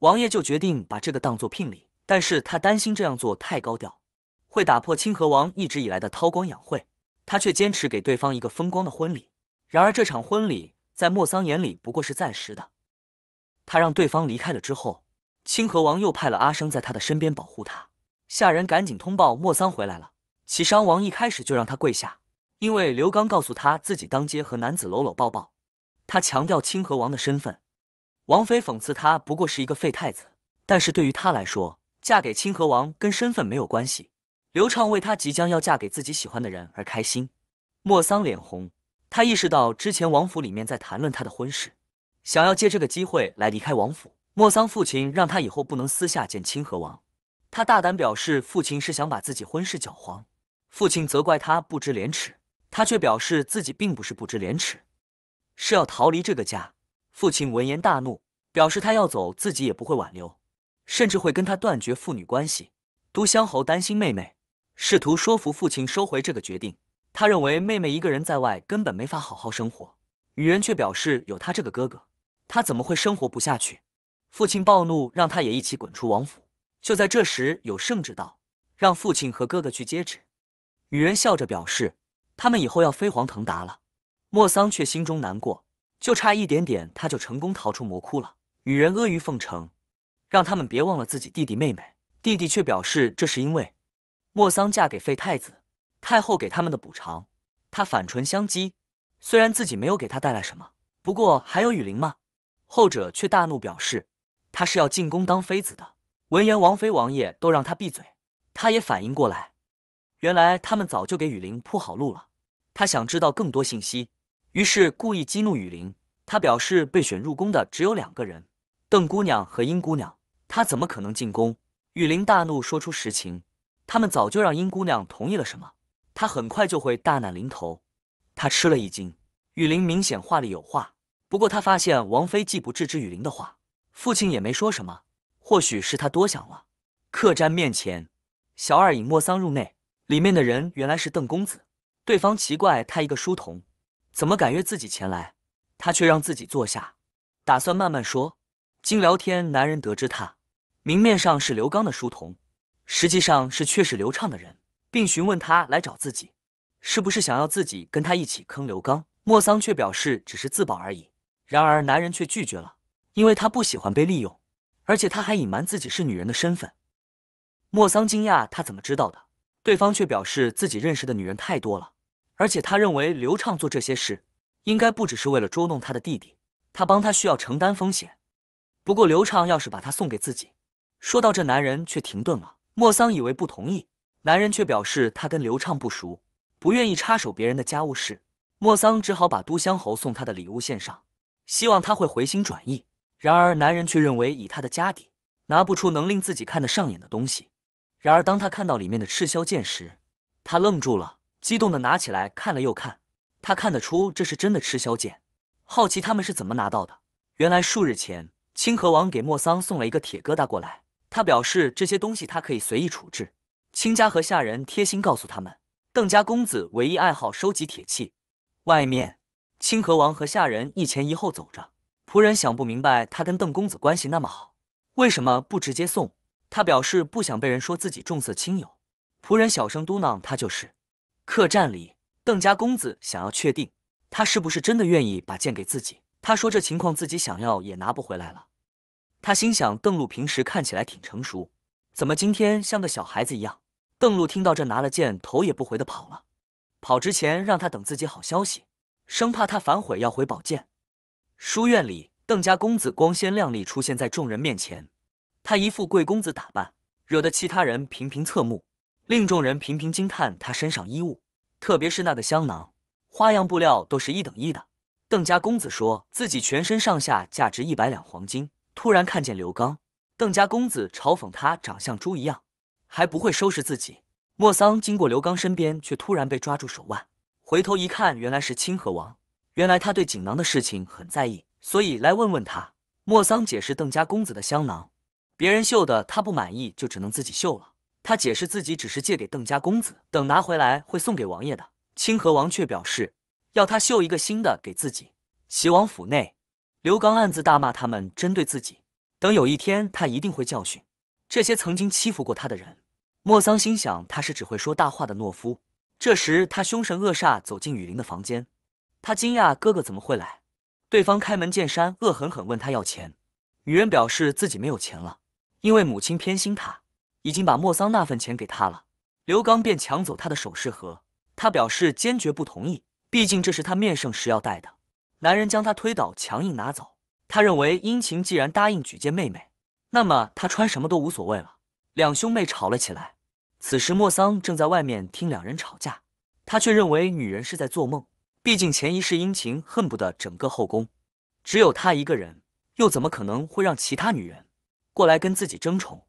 王爷就决定把这个当作聘礼，但是他担心这样做太高调，会打破清河王一直以来的韬光养晦。他却坚持给对方一个风光的婚礼，然而这场婚礼在莫桑眼里不过是暂时的。他让对方离开了之后，清河王又派了阿生在他的身边保护他。下人赶紧通报莫桑回来了。齐商王一开始就让他跪下，因为刘刚告诉他自己当街和男子搂搂抱抱。他强调清河王的身份，王妃讽刺他不过是一个废太子，但是对于他来说，嫁给清河王跟身份没有关系。刘畅为她即将要嫁给自己喜欢的人而开心，莫桑脸红，他意识到之前王府里面在谈论他的婚事，想要借这个机会来离开王府。莫桑父亲让他以后不能私下见清河王，他大胆表示父亲是想把自己婚事搅黄，父亲责怪他不知廉耻，他却表示自己并不是不知廉耻，是要逃离这个家。父亲闻言大怒，表示他要走自己也不会挽留，甚至会跟他断绝父女关系。都乡侯担心妹妹。试图说服父亲收回这个决定，他认为妹妹一个人在外根本没法好好生活。女人却表示有他这个哥哥，他怎么会生活不下去？父亲暴怒，让他也一起滚出王府。就在这时，有圣旨到，让父亲和哥哥去接旨。女人笑着表示，他们以后要飞黄腾达了。莫桑却心中难过，就差一点点，他就成功逃出魔窟了。女人阿谀奉承，让他们别忘了自己弟弟妹妹。弟弟却表示，这是因为。莫桑嫁给废太子，太后给他们的补偿，他反唇相讥。虽然自己没有给他带来什么，不过还有雨林吗？后者却大怒，表示他是要进宫当妃子的。闻言，王妃、王爷都让他闭嘴。他也反应过来，原来他们早就给雨林铺好路了。他想知道更多信息，于是故意激怒雨林。他表示，被选入宫的只有两个人，邓姑娘和殷姑娘，他怎么可能进宫？雨林大怒，说出实情。他们早就让殷姑娘同意了什么，她很快就会大难临头。她吃了一惊，雨林明显话里有话。不过她发现王妃既不制止雨林的话，父亲也没说什么。或许是他多想了。客栈面前，小二引莫桑入内，里面的人原来是邓公子。对方奇怪他一个书童，怎么敢约自己前来？他却让自己坐下，打算慢慢说。经聊天，男人得知他明面上是刘刚的书童。实际上是确实刘畅的人，并询问他来找自己，是不是想要自己跟他一起坑刘刚？莫桑却表示只是自保而已。然而男人却拒绝了，因为他不喜欢被利用，而且他还隐瞒自己是女人的身份。莫桑惊讶他怎么知道的，对方却表示自己认识的女人太多了，而且他认为刘畅做这些事应该不只是为了捉弄他的弟弟，他帮他需要承担风险。不过刘畅要是把他送给自己，说到这男人却停顿了。莫桑以为不同意，男人却表示他跟刘畅不熟，不愿意插手别人的家务事。莫桑只好把都乡侯送他的礼物献上，希望他会回心转意。然而男人却认为以他的家底，拿不出能令自己看得上眼的东西。然而当他看到里面的赤霄剑时，他愣住了，激动地拿起来看了又看。他看得出这是真的赤霄剑，好奇他们是怎么拿到的。原来数日前，清河王给莫桑送了一个铁疙瘩过来。他表示这些东西他可以随意处置。卿家和下人贴心告诉他们，邓家公子唯一爱好收集铁器。外面，清河王和下人一前一后走着。仆人想不明白，他跟邓公子关系那么好，为什么不直接送？他表示不想被人说自己重色轻友。仆人小声嘟囔，他就是。客栈里，邓家公子想要确定他是不是真的愿意把剑给自己。他说这情况自己想要也拿不回来了。他心想：邓禄平时看起来挺成熟，怎么今天像个小孩子一样？邓禄听到这，拿了剑，头也不回的跑了。跑之前，让他等自己好消息，生怕他反悔要回宝剑。书院里，邓家公子光鲜亮丽出现在众人面前，他一副贵公子打扮，惹得其他人频频侧目，令众人频频惊叹。他身上衣物，特别是那个香囊，花样布料都是一等一的。邓家公子说自己全身上下价值一百两黄金。突然看见刘刚，邓家公子嘲讽他长相猪一样，还不会收拾自己。莫桑经过刘刚身边，却突然被抓住手腕，回头一看，原来是清河王。原来他对锦囊的事情很在意，所以来问问他。莫桑解释邓家公子的香囊，别人绣的他不满意，就只能自己绣了。他解释自己只是借给邓家公子，等拿回来会送给王爷的。清河王却表示要他绣一个新的给自己。齐王府内。刘刚暗自大骂他们针对自己，等有一天他一定会教训这些曾经欺负过他的人。莫桑心想，他是只会说大话的懦夫。这时，他凶神恶煞走进雨林的房间，他惊讶哥哥怎么会来。对方开门见山，恶狠狠问他要钱。女人表示自己没有钱了，因为母亲偏心，他，已经把莫桑那份钱给他了。刘刚便抢走他的首饰盒，他表示坚决不同意，毕竟这是他面圣时要戴的。男人将她推倒，强硬拿走。他认为殷勤既然答应举荐妹妹，那么他穿什么都无所谓了。两兄妹吵了起来。此时莫桑正在外面听两人吵架，他却认为女人是在做梦。毕竟前一世殷勤恨不得整个后宫，只有他一个人，又怎么可能会让其他女人过来跟自己争宠？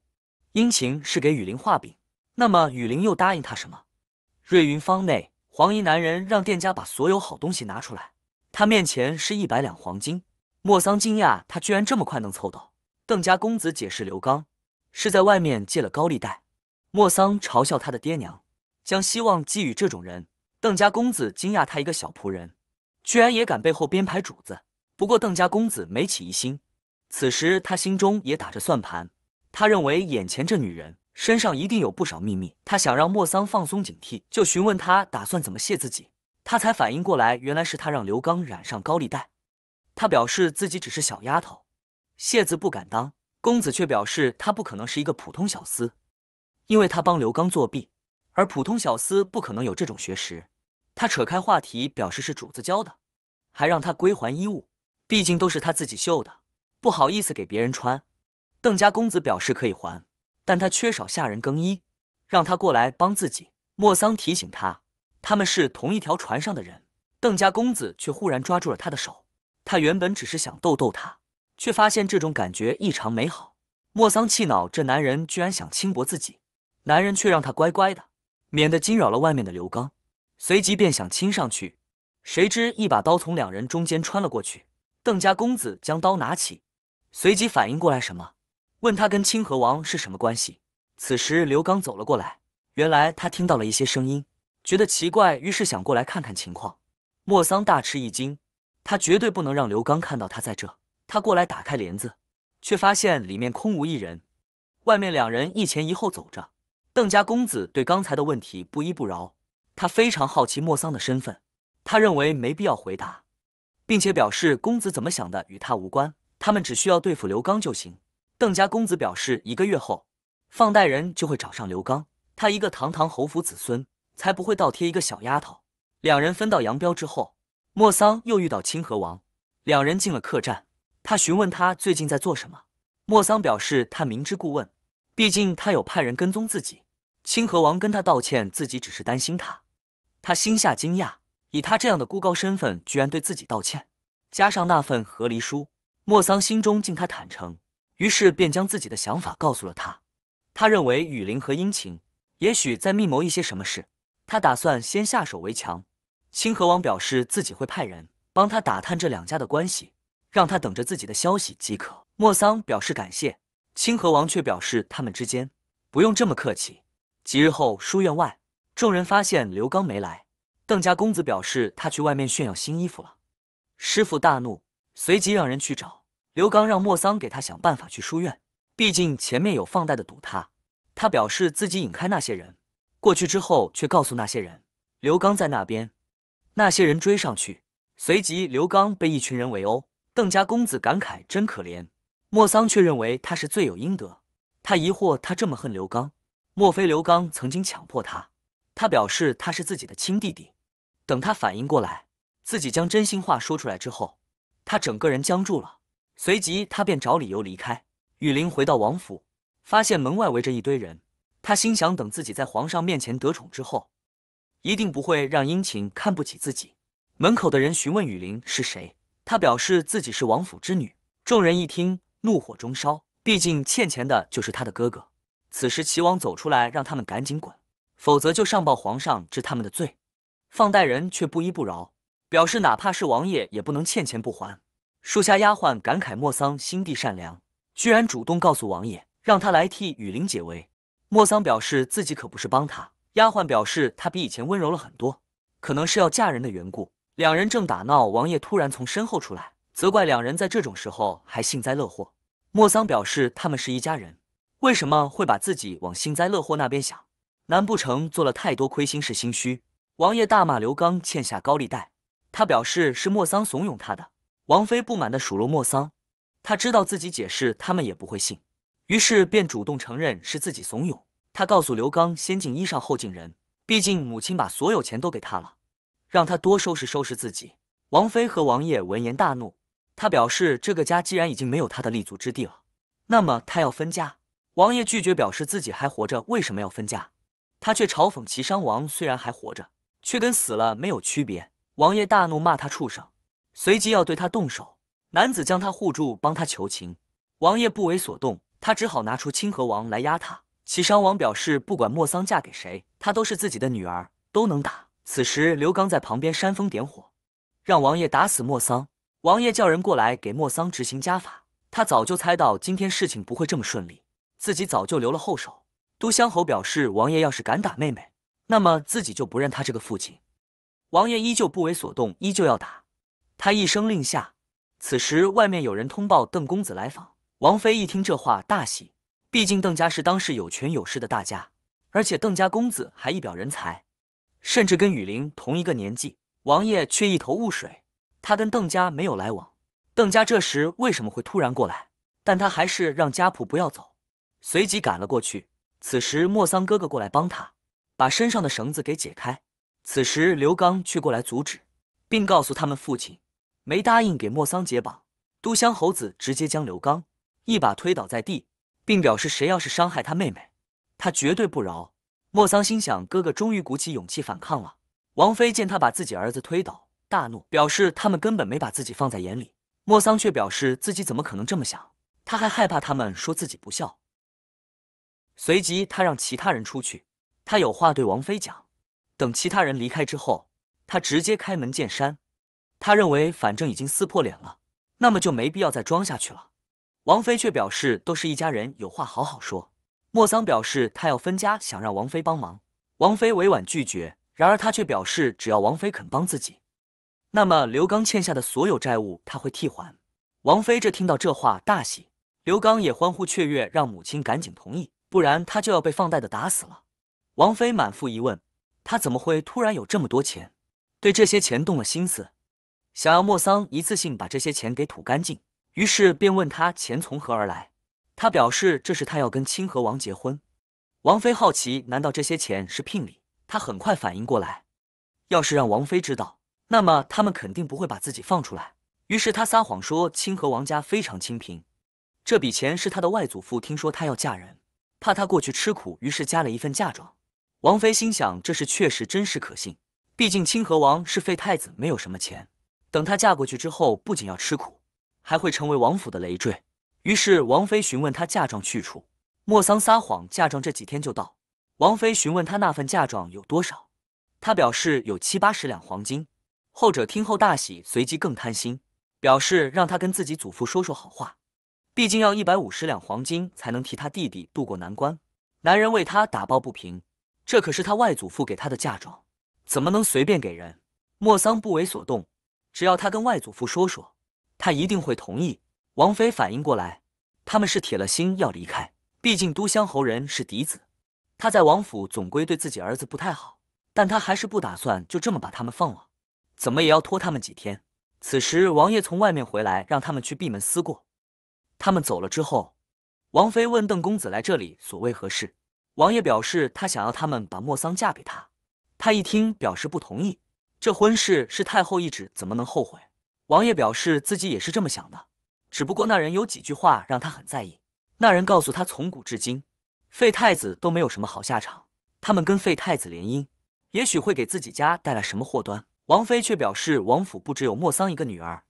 殷勤是给雨林画饼，那么雨林又答应他什么？瑞云坊内，黄衣男人让店家把所有好东西拿出来。他面前是一百两黄金，莫桑惊讶，他居然这么快能凑到。邓家公子解释，刘刚是在外面借了高利贷。莫桑嘲笑他的爹娘，将希望寄予这种人。邓家公子惊讶，他一个小仆人，居然也敢背后编排主子。不过邓家公子没起疑心，此时他心中也打着算盘，他认为眼前这女人身上一定有不少秘密。他想让莫桑放松警惕，就询问他打算怎么谢自己。他才反应过来，原来是他让刘刚染上高利贷。他表示自己只是小丫头，谢字不敢当。公子却表示他不可能是一个普通小厮，因为他帮刘刚作弊，而普通小厮不可能有这种学识。他扯开话题，表示是主子教的，还让他归还衣物，毕竟都是他自己绣的，不好意思给别人穿。邓家公子表示可以还，但他缺少下人更衣，让他过来帮自己。莫桑提醒他。他们是同一条船上的人，邓家公子却忽然抓住了他的手。他原本只是想逗逗他，却发现这种感觉异常美好。莫桑气恼，这男人居然想轻薄自己，男人却让他乖乖的，免得惊扰了外面的刘刚。随即便想亲上去，谁知一把刀从两人中间穿了过去。邓家公子将刀拿起，随即反应过来什么，问他跟清河王是什么关系。此时刘刚走了过来，原来他听到了一些声音。觉得奇怪，于是想过来看看情况。莫桑大吃一惊，他绝对不能让刘刚看到他在这。他过来打开帘子，却发现里面空无一人。外面两人一前一后走着。邓家公子对刚才的问题不依不饶，他非常好奇莫桑的身份。他认为没必要回答，并且表示公子怎么想的与他无关，他们只需要对付刘刚就行。邓家公子表示一个月后，放贷人就会找上刘刚。他一个堂堂侯府子孙。才不会倒贴一个小丫头。两人分道扬镳之后，莫桑又遇到清河王，两人进了客栈。他询问他最近在做什么，莫桑表示他明知故问，毕竟他有派人跟踪自己。清河王跟他道歉，自己只是担心他。他心下惊讶，以他这样的孤高身份，居然对自己道歉。加上那份和离书，莫桑心中敬他坦诚，于是便将自己的想法告诉了他。他认为雨林和殷勤也许在密谋一些什么事。他打算先下手为强。清河王表示自己会派人帮他打探这两家的关系，让他等着自己的消息即可。莫桑表示感谢，清河王却表示他们之间不用这么客气。几日后，书院外，众人发现刘刚没来。邓家公子表示他去外面炫耀新衣服了。师傅大怒，随即让人去找刘刚，让莫桑给他想办法去书院。毕竟前面有放贷的堵他，他表示自己引开那些人。过去之后，却告诉那些人，刘刚在那边。那些人追上去，随即刘刚被一群人围殴。邓家公子感慨：“真可怜。”莫桑却认为他是罪有应得。他疑惑：“他这么恨刘刚，莫非刘刚曾经强迫他？”他表示：“他是自己的亲弟弟。”等他反应过来，自己将真心话说出来之后，他整个人僵住了。随即，他便找理由离开。雨林回到王府，发现门外围着一堆人。他心想，等自己在皇上面前得宠之后，一定不会让殷勤看不起自己。门口的人询问雨林是谁，他表示自己是王府之女。众人一听，怒火中烧，毕竟欠钱的就是他的哥哥。此时，齐王走出来，让他们赶紧滚，否则就上报皇上治他们的罪。放贷人却不依不饶，表示哪怕是王爷也不能欠钱不还。树下丫鬟感慨莫桑心地善良，居然主动告诉王爷，让他来替雨林解围。莫桑表示自己可不是帮他。丫鬟表示他比以前温柔了很多，可能是要嫁人的缘故。两人正打闹，王爷突然从身后出来，责怪两人在这种时候还幸灾乐祸。莫桑表示他们是一家人，为什么会把自己往幸灾乐祸那边想？难不成做了太多亏心事，心虚？王爷大骂刘刚欠下高利贷，他表示是莫桑怂恿他的。王妃不满地数落莫桑，他知道自己解释他们也不会信。于是便主动承认是自己怂恿他告诉刘刚先敬衣裳后敬人，毕竟母亲把所有钱都给他了，让他多收拾收拾自己。王妃和王爷闻言大怒，他表示这个家既然已经没有他的立足之地了，那么他要分家。王爷拒绝，表示自己还活着，为什么要分家？他却嘲讽齐商王虽然还活着，却跟死了没有区别。王爷大怒，骂他畜生，随即要对他动手。男子将他护住，帮他求情。王爷不为所动。他只好拿出清河王来压他。齐商王表示，不管莫桑嫁给谁，他都是自己的女儿，都能打。此时，刘刚在旁边煽风点火，让王爷打死莫桑。王爷叫人过来给莫桑执行家法。他早就猜到今天事情不会这么顺利，自己早就留了后手。都乡侯表示，王爷要是敢打妹妹，那么自己就不认他这个父亲。王爷依旧不为所动，依旧要打。他一声令下，此时外面有人通报邓公子来访。王妃一听这话大喜，毕竟邓家是当世有权有势的大家，而且邓家公子还一表人才，甚至跟雨林同一个年纪。王爷却一头雾水，他跟邓家没有来往，邓家这时为什么会突然过来？但他还是让家仆不要走，随即赶了过去。此时莫桑哥哥过来帮他把身上的绳子给解开，此时刘刚却过来阻止，并告诉他们父亲没答应给莫桑解绑。都乡猴子直接将刘刚。一把推倒在地，并表示谁要是伤害他妹妹，他绝对不饶。莫桑心想，哥哥终于鼓起勇气反抗了。王妃见他把自己儿子推倒，大怒，表示他们根本没把自己放在眼里。莫桑却表示自己怎么可能这么想？他还害怕他们说自己不孝。随即，他让其他人出去，他有话对王妃讲。等其他人离开之后，他直接开门见山。他认为反正已经撕破脸了，那么就没必要再装下去了。王菲却表示，都是一家人，有话好好说。莫桑表示，他要分家，想让王菲帮忙。王菲委婉拒绝，然而他却表示，只要王菲肯帮自己，那么刘刚欠下的所有债务他会替还。王菲这听到这话大喜，刘刚也欢呼雀跃，让母亲赶紧同意，不然他就要被放贷的打死了。王菲满腹疑问，他怎么会突然有这么多钱？对这些钱动了心思，想要莫桑一次性把这些钱给吐干净。于是便问他钱从何而来，他表示这是他要跟清河王结婚。王妃好奇，难道这些钱是聘礼？他很快反应过来，要是让王妃知道，那么他们肯定不会把自己放出来。于是他撒谎说清河王家非常清贫，这笔钱是他的外祖父听说他要嫁人，怕他过去吃苦，于是加了一份嫁妆。王妃心想，这事确实真实可信，毕竟清河王是废太子，没有什么钱。等她嫁过去之后，不仅要吃苦。还会成为王府的累赘，于是王妃询问他嫁妆去处。莫桑撒谎，嫁妆这几天就到。王妃询问他那份嫁妆有多少，他表示有七八十两黄金。后者听后大喜，随即更贪心，表示让他跟自己祖父说说好话，毕竟要一百五十两黄金才能替他弟弟渡过难关。男人为他打抱不平，这可是他外祖父给他的嫁妆，怎么能随便给人？莫桑不为所动，只要他跟外祖父说说。他一定会同意。王妃反应过来，他们是铁了心要离开。毕竟都乡侯人是嫡子，他在王府总归对自己儿子不太好。但他还是不打算就这么把他们放了，怎么也要拖他们几天。此时，王爷从外面回来，让他们去闭门思过。他们走了之后，王妃问邓公子来这里所谓何事。王爷表示他想要他们把莫桑嫁给他。他一听表示不同意，这婚事是太后一旨，怎么能后悔？王爷表示自己也是这么想的，只不过那人有几句话让他很在意。那人告诉他，从古至今，废太子都没有什么好下场。他们跟废太子联姻，也许会给自己家带来什么祸端。王妃却表示，王府不只有莫桑一个女儿。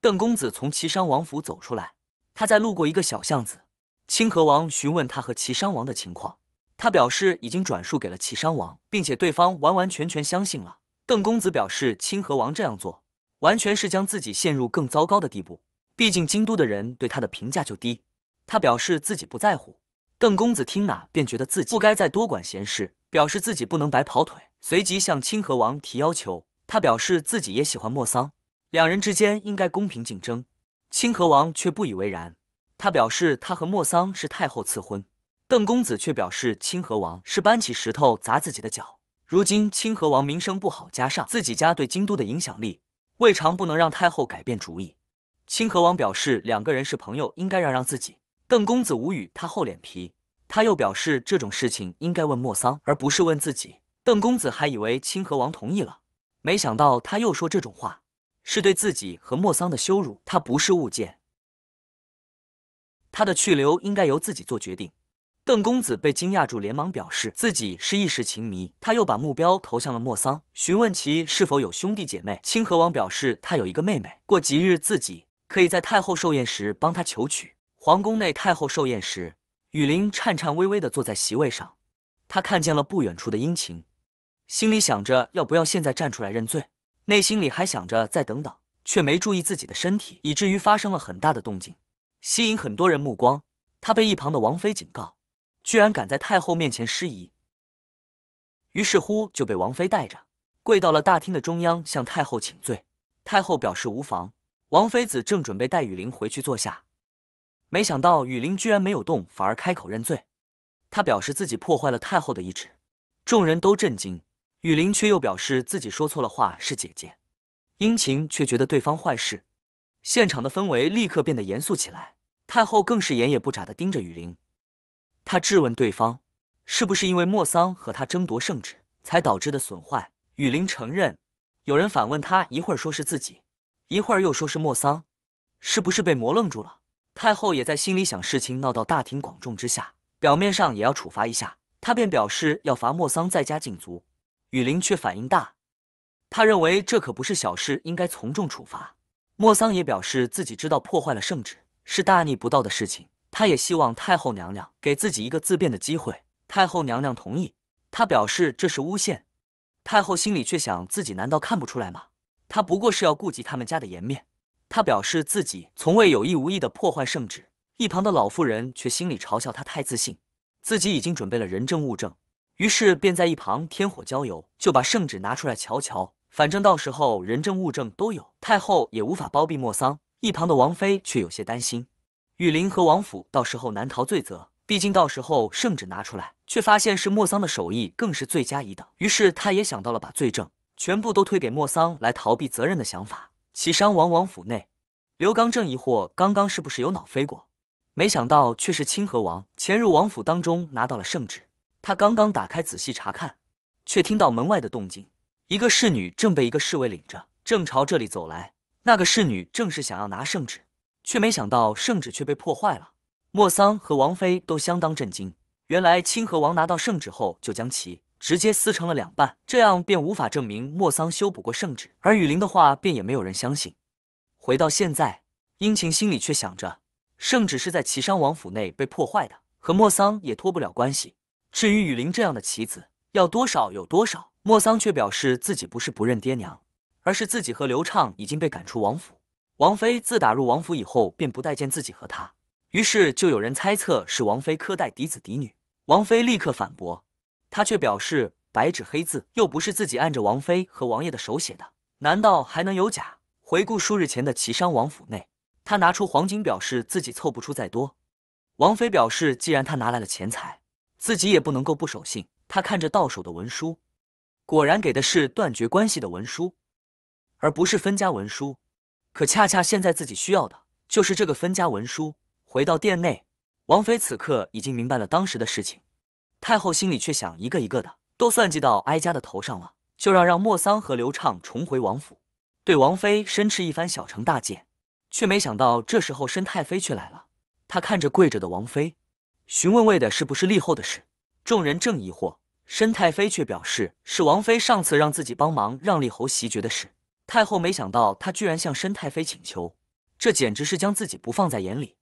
邓公子从齐商王府走出来，他在路过一个小巷子，清河王询问他和齐商王的情况，他表示已经转述给了齐商王，并且对方完完全全相信了。邓公子表示，清河王这样做。完全是将自己陷入更糟糕的地步。毕竟京都的人对他的评价就低，他表示自己不在乎。邓公子听了，便觉得自己不该再多管闲事，表示自己不能白跑腿。随即向清河王提要求，他表示自己也喜欢莫桑，两人之间应该公平竞争。清河王却不以为然，他表示他和莫桑是太后赐婚。邓公子却表示清河王是搬起石头砸自己的脚。如今清河王名声不好，加上自己家对京都的影响力。未尝不能让太后改变主意。清河王表示，两个人是朋友，应该让让自己。邓公子无语，他厚脸皮。他又表示，这种事情应该问莫桑，而不是问自己。邓公子还以为清河王同意了，没想到他又说这种话，是对自己和莫桑的羞辱。他不是物件，他的去留应该由自己做决定。邓公子被惊讶住，连忙表示自己是一时情迷。他又把目标投向了莫桑，询问其是否有兄弟姐妹。清河王表示他有一个妹妹，过几日自己可以在太后寿宴时帮他求娶。皇宫内，太后寿宴时，雨林颤颤巍巍地坐在席位上，他看见了不远处的殷勤，心里想着要不要现在站出来认罪，内心里还想着再等等，却没注意自己的身体，以至于发生了很大的动静，吸引很多人目光。他被一旁的王妃警告。居然敢在太后面前失仪，于是乎就被王妃带着跪到了大厅的中央，向太后请罪。太后表示无妨。王妃子正准备带雨林回去坐下，没想到雨林居然没有动，反而开口认罪。他表示自己破坏了太后的意旨。众人都震惊，雨林却又表示自己说错了话，是姐姐。殷勤却觉得对方坏事。现场的氛围立刻变得严肃起来，太后更是眼也不眨地盯着雨林。他质问对方，是不是因为莫桑和他争夺圣旨才导致的损坏？雨林承认，有人反问他，一会儿说是自己，一会儿又说是莫桑，是不是被磨愣住了？太后也在心里想，事情闹到大庭广众之下，表面上也要处罚一下，她便表示要罚莫桑在家禁足。雨林却反应大，他认为这可不是小事，应该从重处罚。莫桑也表示自己知道破坏了圣旨是大逆不道的事情。他也希望太后娘娘给自己一个自辩的机会。太后娘娘同意，他表示这是诬陷。太后心里却想，自己难道看不出来吗？他不过是要顾及他们家的颜面。他表示自己从未有意无意的破坏圣旨。一旁的老妇人却心里嘲笑他太自信，自己已经准备了人证物证，于是便在一旁添火浇油，就把圣旨拿出来瞧瞧。反正到时候人证物证都有，太后也无法包庇莫桑。一旁的王妃却有些担心。雨林和王府到时候难逃罪责，毕竟到时候圣旨拿出来，却发现是莫桑的手艺，更是罪加一等。于是他也想到了把罪证全部都推给莫桑来逃避责任的想法。齐商王王府内，刘刚正疑惑刚刚是不是有脑飞过，没想到却是清河王潜入王府当中拿到了圣旨。他刚刚打开仔细查看，却听到门外的动静，一个侍女正被一个侍卫领着，正朝这里走来。那个侍女正是想要拿圣旨。却没想到圣旨却被破坏了。莫桑和王妃都相当震惊。原来清河王拿到圣旨后，就将其直接撕成了两半，这样便无法证明莫桑修补过圣旨，而雨林的话便也没有人相信。回到现在，殷勤心里却想着，圣旨是在齐商王府内被破坏的，和莫桑也脱不了关系。至于雨林这样的棋子，要多少有多少。莫桑却表示自己不是不认爹娘，而是自己和刘畅已经被赶出王府。王妃自打入王府以后便不待见自己和他，于是就有人猜测是王妃苛待嫡子嫡女。王妃立刻反驳，她却表示白纸黑字又不是自己按着王妃和王爷的手写的，难道还能有假？回顾数日前的齐商王府内，她拿出黄金表示自己凑不出再多。王妃表示，既然她拿来了钱财，自己也不能够不守信。她看着到手的文书，果然给的是断绝关系的文书，而不是分家文书。可恰恰现在自己需要的就是这个分家文书。回到殿内，王妃此刻已经明白了当时的事情，太后心里却想一个一个的都算计到哀家的头上了，就让让莫桑和刘畅重回王府，对王妃深斥一番小惩大诫。却没想到这时候申太妃却来了，她看着跪着的王妃，询问为的是不是立后的事。众人正疑惑，申太妃却表示是王妃上次让自己帮忙让立侯袭爵的事。太后没想到他居然向申太妃请求，这简直是将自己不放在眼里。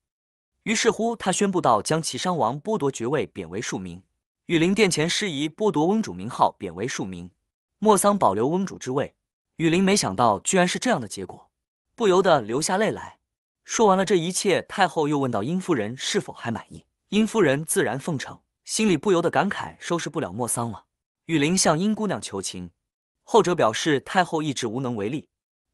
于是乎，他宣布道：“将齐商王剥夺爵位，贬为庶民；羽林殿前失仪，剥夺翁主名号，贬为庶民。莫桑保留翁主之位。羽林没想到居然是这样的结果，不由得流下泪来。说完了这一切，太后又问到殷夫人是否还满意。殷夫人自然奉承，心里不由得感慨：收拾不了莫桑了。羽林向殷姑娘求情。后者表示太后一直无能为力，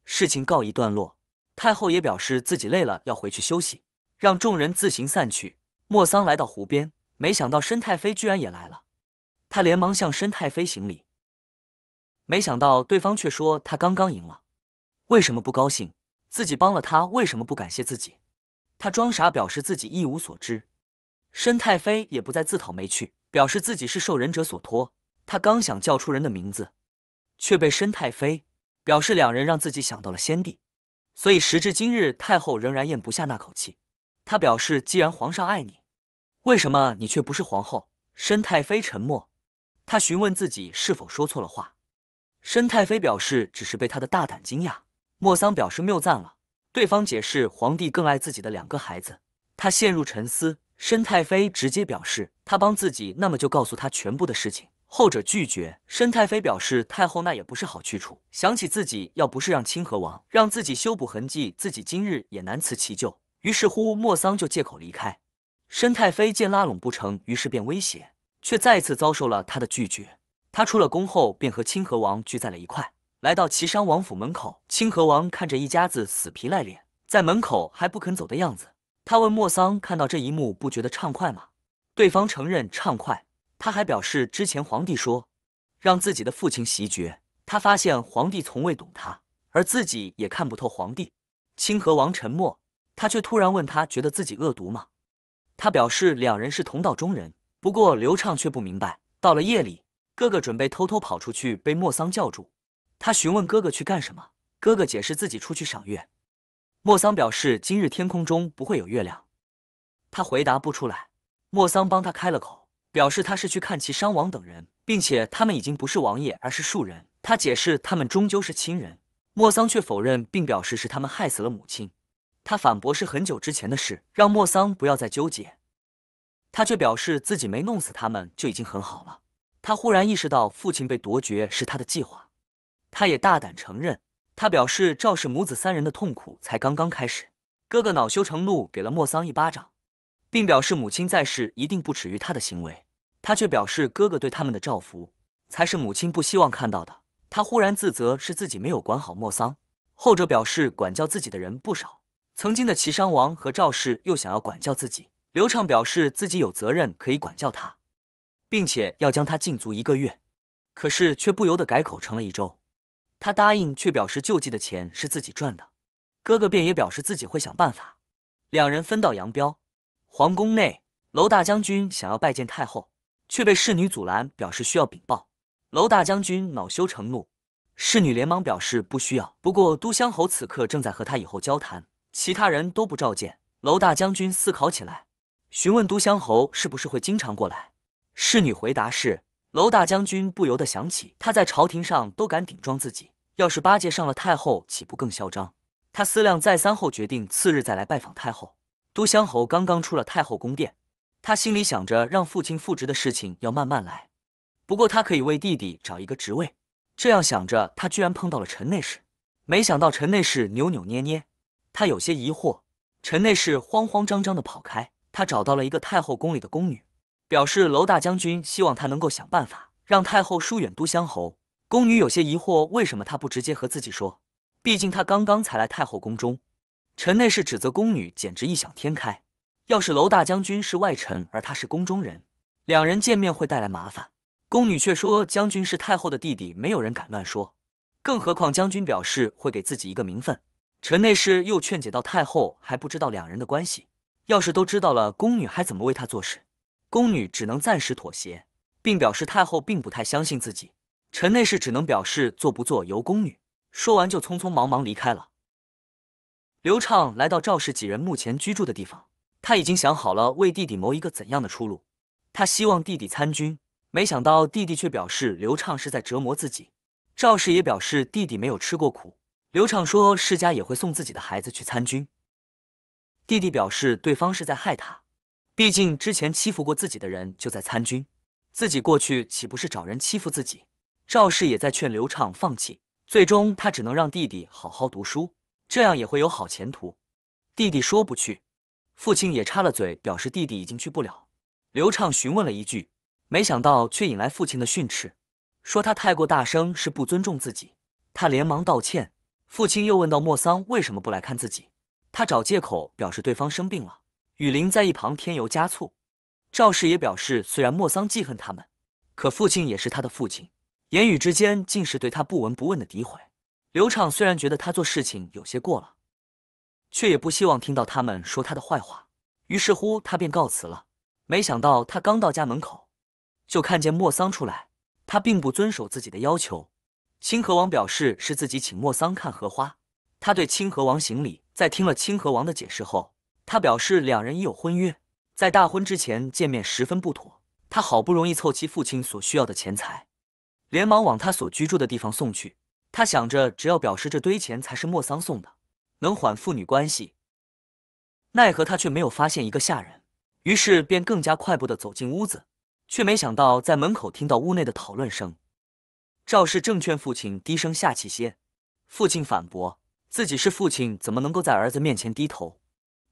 事情告一段落，太后也表示自己累了，要回去休息，让众人自行散去。莫桑来到湖边，没想到申太妃居然也来了，他连忙向申太妃行礼，没想到对方却说他刚刚赢了，为什么不高兴？自己帮了他，为什么不感谢自己？他装傻表示自己一无所知，申太妃也不再自讨没趣，表示自己是受人者所托。他刚想叫出人的名字。却被申太妃表示两人让自己想到了先帝，所以时至今日太后仍然咽不下那口气。她表示既然皇上爱你，为什么你却不是皇后？申太妃沉默，她询问自己是否说错了话。申太妃表示只是被他的大胆惊讶。莫桑表示谬赞了，对方解释皇帝更爱自己的两个孩子。他陷入沉思。申太妃直接表示他帮自己，那么就告诉他全部的事情。后者拒绝，申太妃表示太后那也不是好去处。想起自己要不是让清河王让自己修补痕迹，自己今日也难辞其咎。于是乎，莫桑就借口离开。申太妃见拉拢不成，于是便威胁，却再次遭受了他的拒绝。他出了宫后，便和清河王聚在了一块。来到齐商王府门口，清河王看着一家子死皮赖脸在门口还不肯走的样子，他问莫桑：“看到这一幕不觉得畅快吗？”对方承认畅快。他还表示，之前皇帝说让自己的父亲袭爵，他发现皇帝从未懂他，而自己也看不透皇帝。清河王沉默，他却突然问他，觉得自己恶毒吗？他表示两人是同道中人，不过刘畅却不明白。到了夜里，哥哥准备偷偷跑出去，被莫桑叫住。他询问哥哥去干什么，哥哥解释自己出去赏月。莫桑表示今日天空中不会有月亮，他回答不出来，莫桑帮他开了口。表示他是去看齐商王等人，并且他们已经不是王爷，而是庶人。他解释他们终究是亲人。莫桑却否认，并表示是他们害死了母亲。他反驳是很久之前的事，让莫桑不要再纠结。他却表示自己没弄死他们就已经很好了。他忽然意识到父亲被夺爵是他的计划，他也大胆承认。他表示赵氏母子三人的痛苦才刚刚开始。哥哥恼羞成怒，给了莫桑一巴掌，并表示母亲在世一定不耻于他的行为。他却表示，哥哥对他们的照拂才是母亲不希望看到的。他忽然自责是自己没有管好莫桑。后者表示，管教自己的人不少，曾经的齐商王和赵氏又想要管教自己。刘畅表示自己有责任可以管教他，并且要将他禁足一个月，可是却不由得改口成了一周。他答应，却表示救济的钱是自己赚的。哥哥便也表示自己会想办法。两人分道扬镳。皇宫内，楼大将军想要拜见太后。却被侍女阻拦，表示需要禀报。楼大将军恼羞成怒，侍女连忙表示不需要。不过都乡侯此刻正在和他以后交谈，其他人都不召见。楼大将军思考起来，询问都乡侯是不是会经常过来。侍女回答是。楼大将军不由得想起他在朝廷上都敢顶撞自己，要是巴结上了太后，岂不更嚣张？他思量再三后，决定次日再来拜访太后。都乡侯刚刚出了太后宫殿。他心里想着，让父亲复职的事情要慢慢来。不过他可以为弟弟找一个职位。这样想着，他居然碰到了陈内侍。没想到陈内侍扭扭捏捏，他有些疑惑。陈内侍慌慌张张的跑开。他找到了一个太后宫里的宫女，表示楼大将军希望他能够想办法让太后疏远都乡侯。宫女有些疑惑，为什么他不直接和自己说？毕竟他刚刚才来太后宫中。陈内侍指责宫女简直异想天开。要是楼大将军是外臣，而他是宫中人，两人见面会带来麻烦。宫女却说将军是太后的弟弟，没有人敢乱说。更何况将军表示会给自己一个名分。陈内侍又劝解到太后还不知道两人的关系，要是都知道了，宫女还怎么为他做事？宫女只能暂时妥协，并表示太后并不太相信自己。陈内侍只能表示做不做由宫女。说完就匆匆忙忙离开了。刘畅来到赵氏几人目前居住的地方。他已经想好了为弟弟谋一个怎样的出路，他希望弟弟参军，没想到弟弟却表示刘畅是在折磨自己。赵氏也表示弟弟没有吃过苦。刘畅说世家也会送自己的孩子去参军。弟弟表示对方是在害他，毕竟之前欺负过自己的人就在参军，自己过去岂不是找人欺负自己？赵氏也在劝刘畅放弃，最终他只能让弟弟好好读书，这样也会有好前途。弟弟说不去。父亲也插了嘴，表示弟弟已经去不了。刘畅询问了一句，没想到却引来父亲的训斥，说他太过大声是不尊重自己。他连忙道歉。父亲又问到莫桑为什么不来看自己，他找借口表示对方生病了。雨林在一旁添油加醋，赵氏也表示虽然莫桑记恨他们，可父亲也是他的父亲，言语之间竟是对他不闻不问的诋毁。刘畅虽然觉得他做事情有些过了。却也不希望听到他们说他的坏话，于是乎他便告辞了。没想到他刚到家门口，就看见莫桑出来。他并不遵守自己的要求。清河王表示是自己请莫桑看荷花。他对清河王行礼，在听了清河王的解释后，他表示两人已有婚约，在大婚之前见面十分不妥。他好不容易凑齐父亲所需要的钱财，连忙往他所居住的地方送去。他想着，只要表示这堆钱才是莫桑送的。能缓父女关系，奈何他却没有发现一个下人，于是便更加快步的走进屋子，却没想到在门口听到屋内的讨论声。赵氏正劝父亲低声下气些，父亲反驳自己是父亲，怎么能够在儿子面前低头？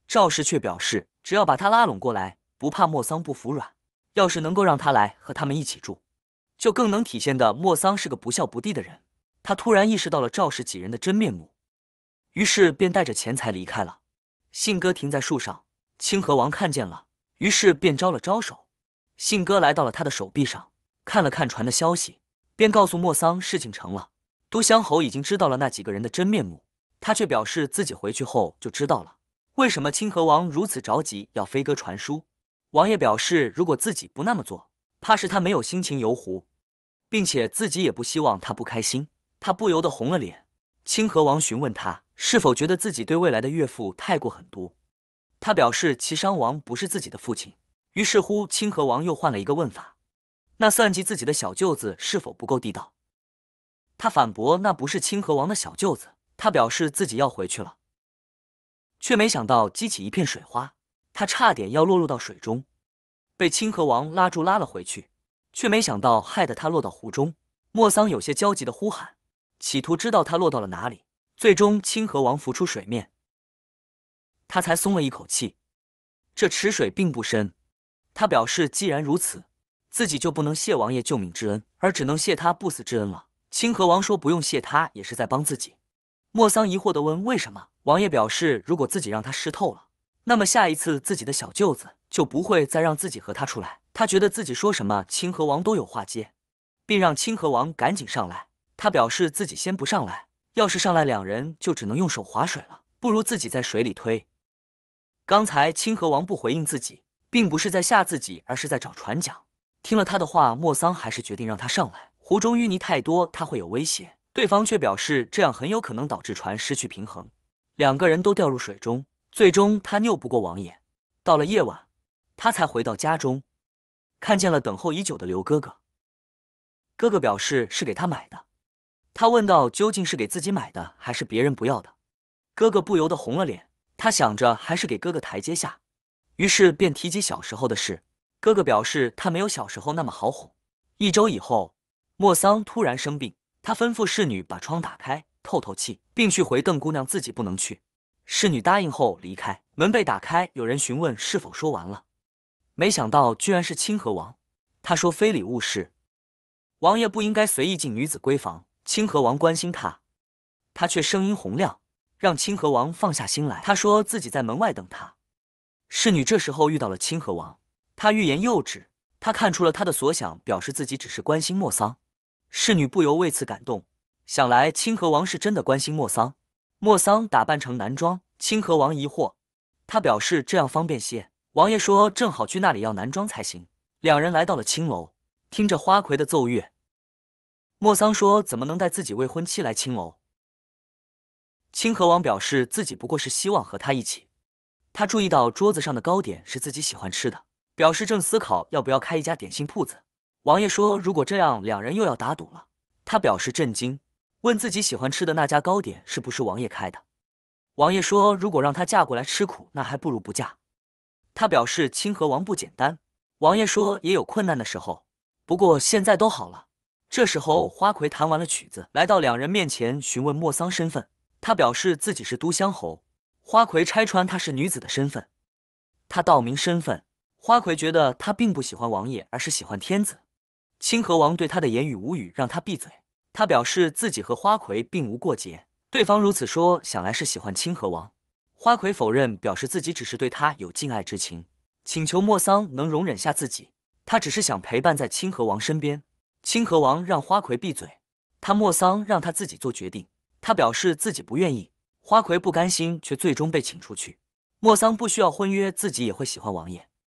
赵氏却表示，只要把他拉拢过来，不怕莫桑不服软。要是能够让他来和他们一起住，就更能体现的莫桑是个不孝不弟的人。他突然意识到了赵氏几人的真面目。于是便带着钱财离开了。信鸽停在树上，清河王看见了，于是便招了招手。信鸽来到了他的手臂上，看了看传的消息，便告诉莫桑事情成了。都乡侯已经知道了那几个人的真面目，他却表示自己回去后就知道了。为什么清河王如此着急要飞鸽传书？王爷表示，如果自己不那么做，怕是他没有心情游湖，并且自己也不希望他不开心。他不由得红了脸。清河王询问他是否觉得自己对未来的岳父太过狠毒，他表示齐商王不是自己的父亲。于是乎，清河王又换了一个问法：那算计自己的小舅子是否不够地道？他反驳那不是清河王的小舅子，他表示自己要回去了，却没想到激起一片水花，他差点要落入到水中，被清河王拉住拉了回去，却没想到害得他落到湖中。莫桑有些焦急的呼喊。企图知道他落到了哪里，最终清河王浮出水面，他才松了一口气。这池水并不深，他表示既然如此，自己就不能谢王爷救命之恩，而只能谢他不死之恩了。清河王说：“不用谢他，也是在帮自己。”莫桑疑惑的问：“为什么？”王爷表示：“如果自己让他湿透了，那么下一次自己的小舅子就不会再让自己和他出来。”他觉得自己说什么，清河王都有话接，并让清河王赶紧上来。他表示自己先不上来，要是上来，两人就只能用手划水了。不如自己在水里推。刚才清河王不回应自己，并不是在吓自己，而是在找船桨。听了他的话，莫桑还是决定让他上来。湖中淤泥太多，他会有威胁。对方却表示这样很有可能导致船失去平衡，两个人都掉入水中。最终他拗不过王爷，到了夜晚，他才回到家中，看见了等候已久的刘哥哥。哥哥表示是给他买的。他问道：“究竟是给自己买的，还是别人不要的？”哥哥不由得红了脸。他想着还是给哥哥台阶下，于是便提及小时候的事。哥哥表示他没有小时候那么好哄。一周以后，莫桑突然生病，他吩咐侍女把窗打开透透气，并去回邓姑娘自己不能去。侍女答应后离开。门被打开，有人询问是否说完了。没想到居然是清河王。他说：“非礼勿视，王爷不应该随意进女子闺房。”清河王关心他，他却声音洪亮，让清河王放下心来。他说自己在门外等他。侍女这时候遇到了清河王，他欲言又止。他看出了他的所想，表示自己只是关心莫桑。侍女不由为此感动，想来清河王是真的关心莫桑。莫桑打扮成男装，清河王疑惑，他表示这样方便些。王爷说正好去那里要男装才行。两人来到了青楼，听着花魁的奏乐。莫桑说：“怎么能带自己未婚妻来青楼？”清河王表示自己不过是希望和他一起。他注意到桌子上的糕点是自己喜欢吃的，表示正思考要不要开一家点心铺子。王爷说：“如果这样，两人又要打赌了。”他表示震惊，问自己喜欢吃的那家糕点是不是王爷开的。王爷说：“如果让他嫁过来吃苦，那还不如不嫁。”他表示清河王不简单。王爷说：“也有困难的时候，不过现在都好了。”这时候，花魁弹完了曲子，来到两人面前询问莫桑身份。他表示自己是都乡侯。花魁拆穿他是女子的身份，他道明身份。花魁觉得他并不喜欢王爷，而是喜欢天子。清河王对他的言语无语，让他闭嘴。他表示自己和花魁并无过节。对方如此说，想来是喜欢清河王。花魁否认，表示自己只是对他有敬爱之情，请求莫桑能容忍下自己。他只是想陪伴在清河王身边。清河王让花魁闭嘴，他莫桑让他自己做决定。他表示自己不愿意，花魁不甘心，却最终被请出去。莫桑不需要婚约，自己也会喜欢王爷。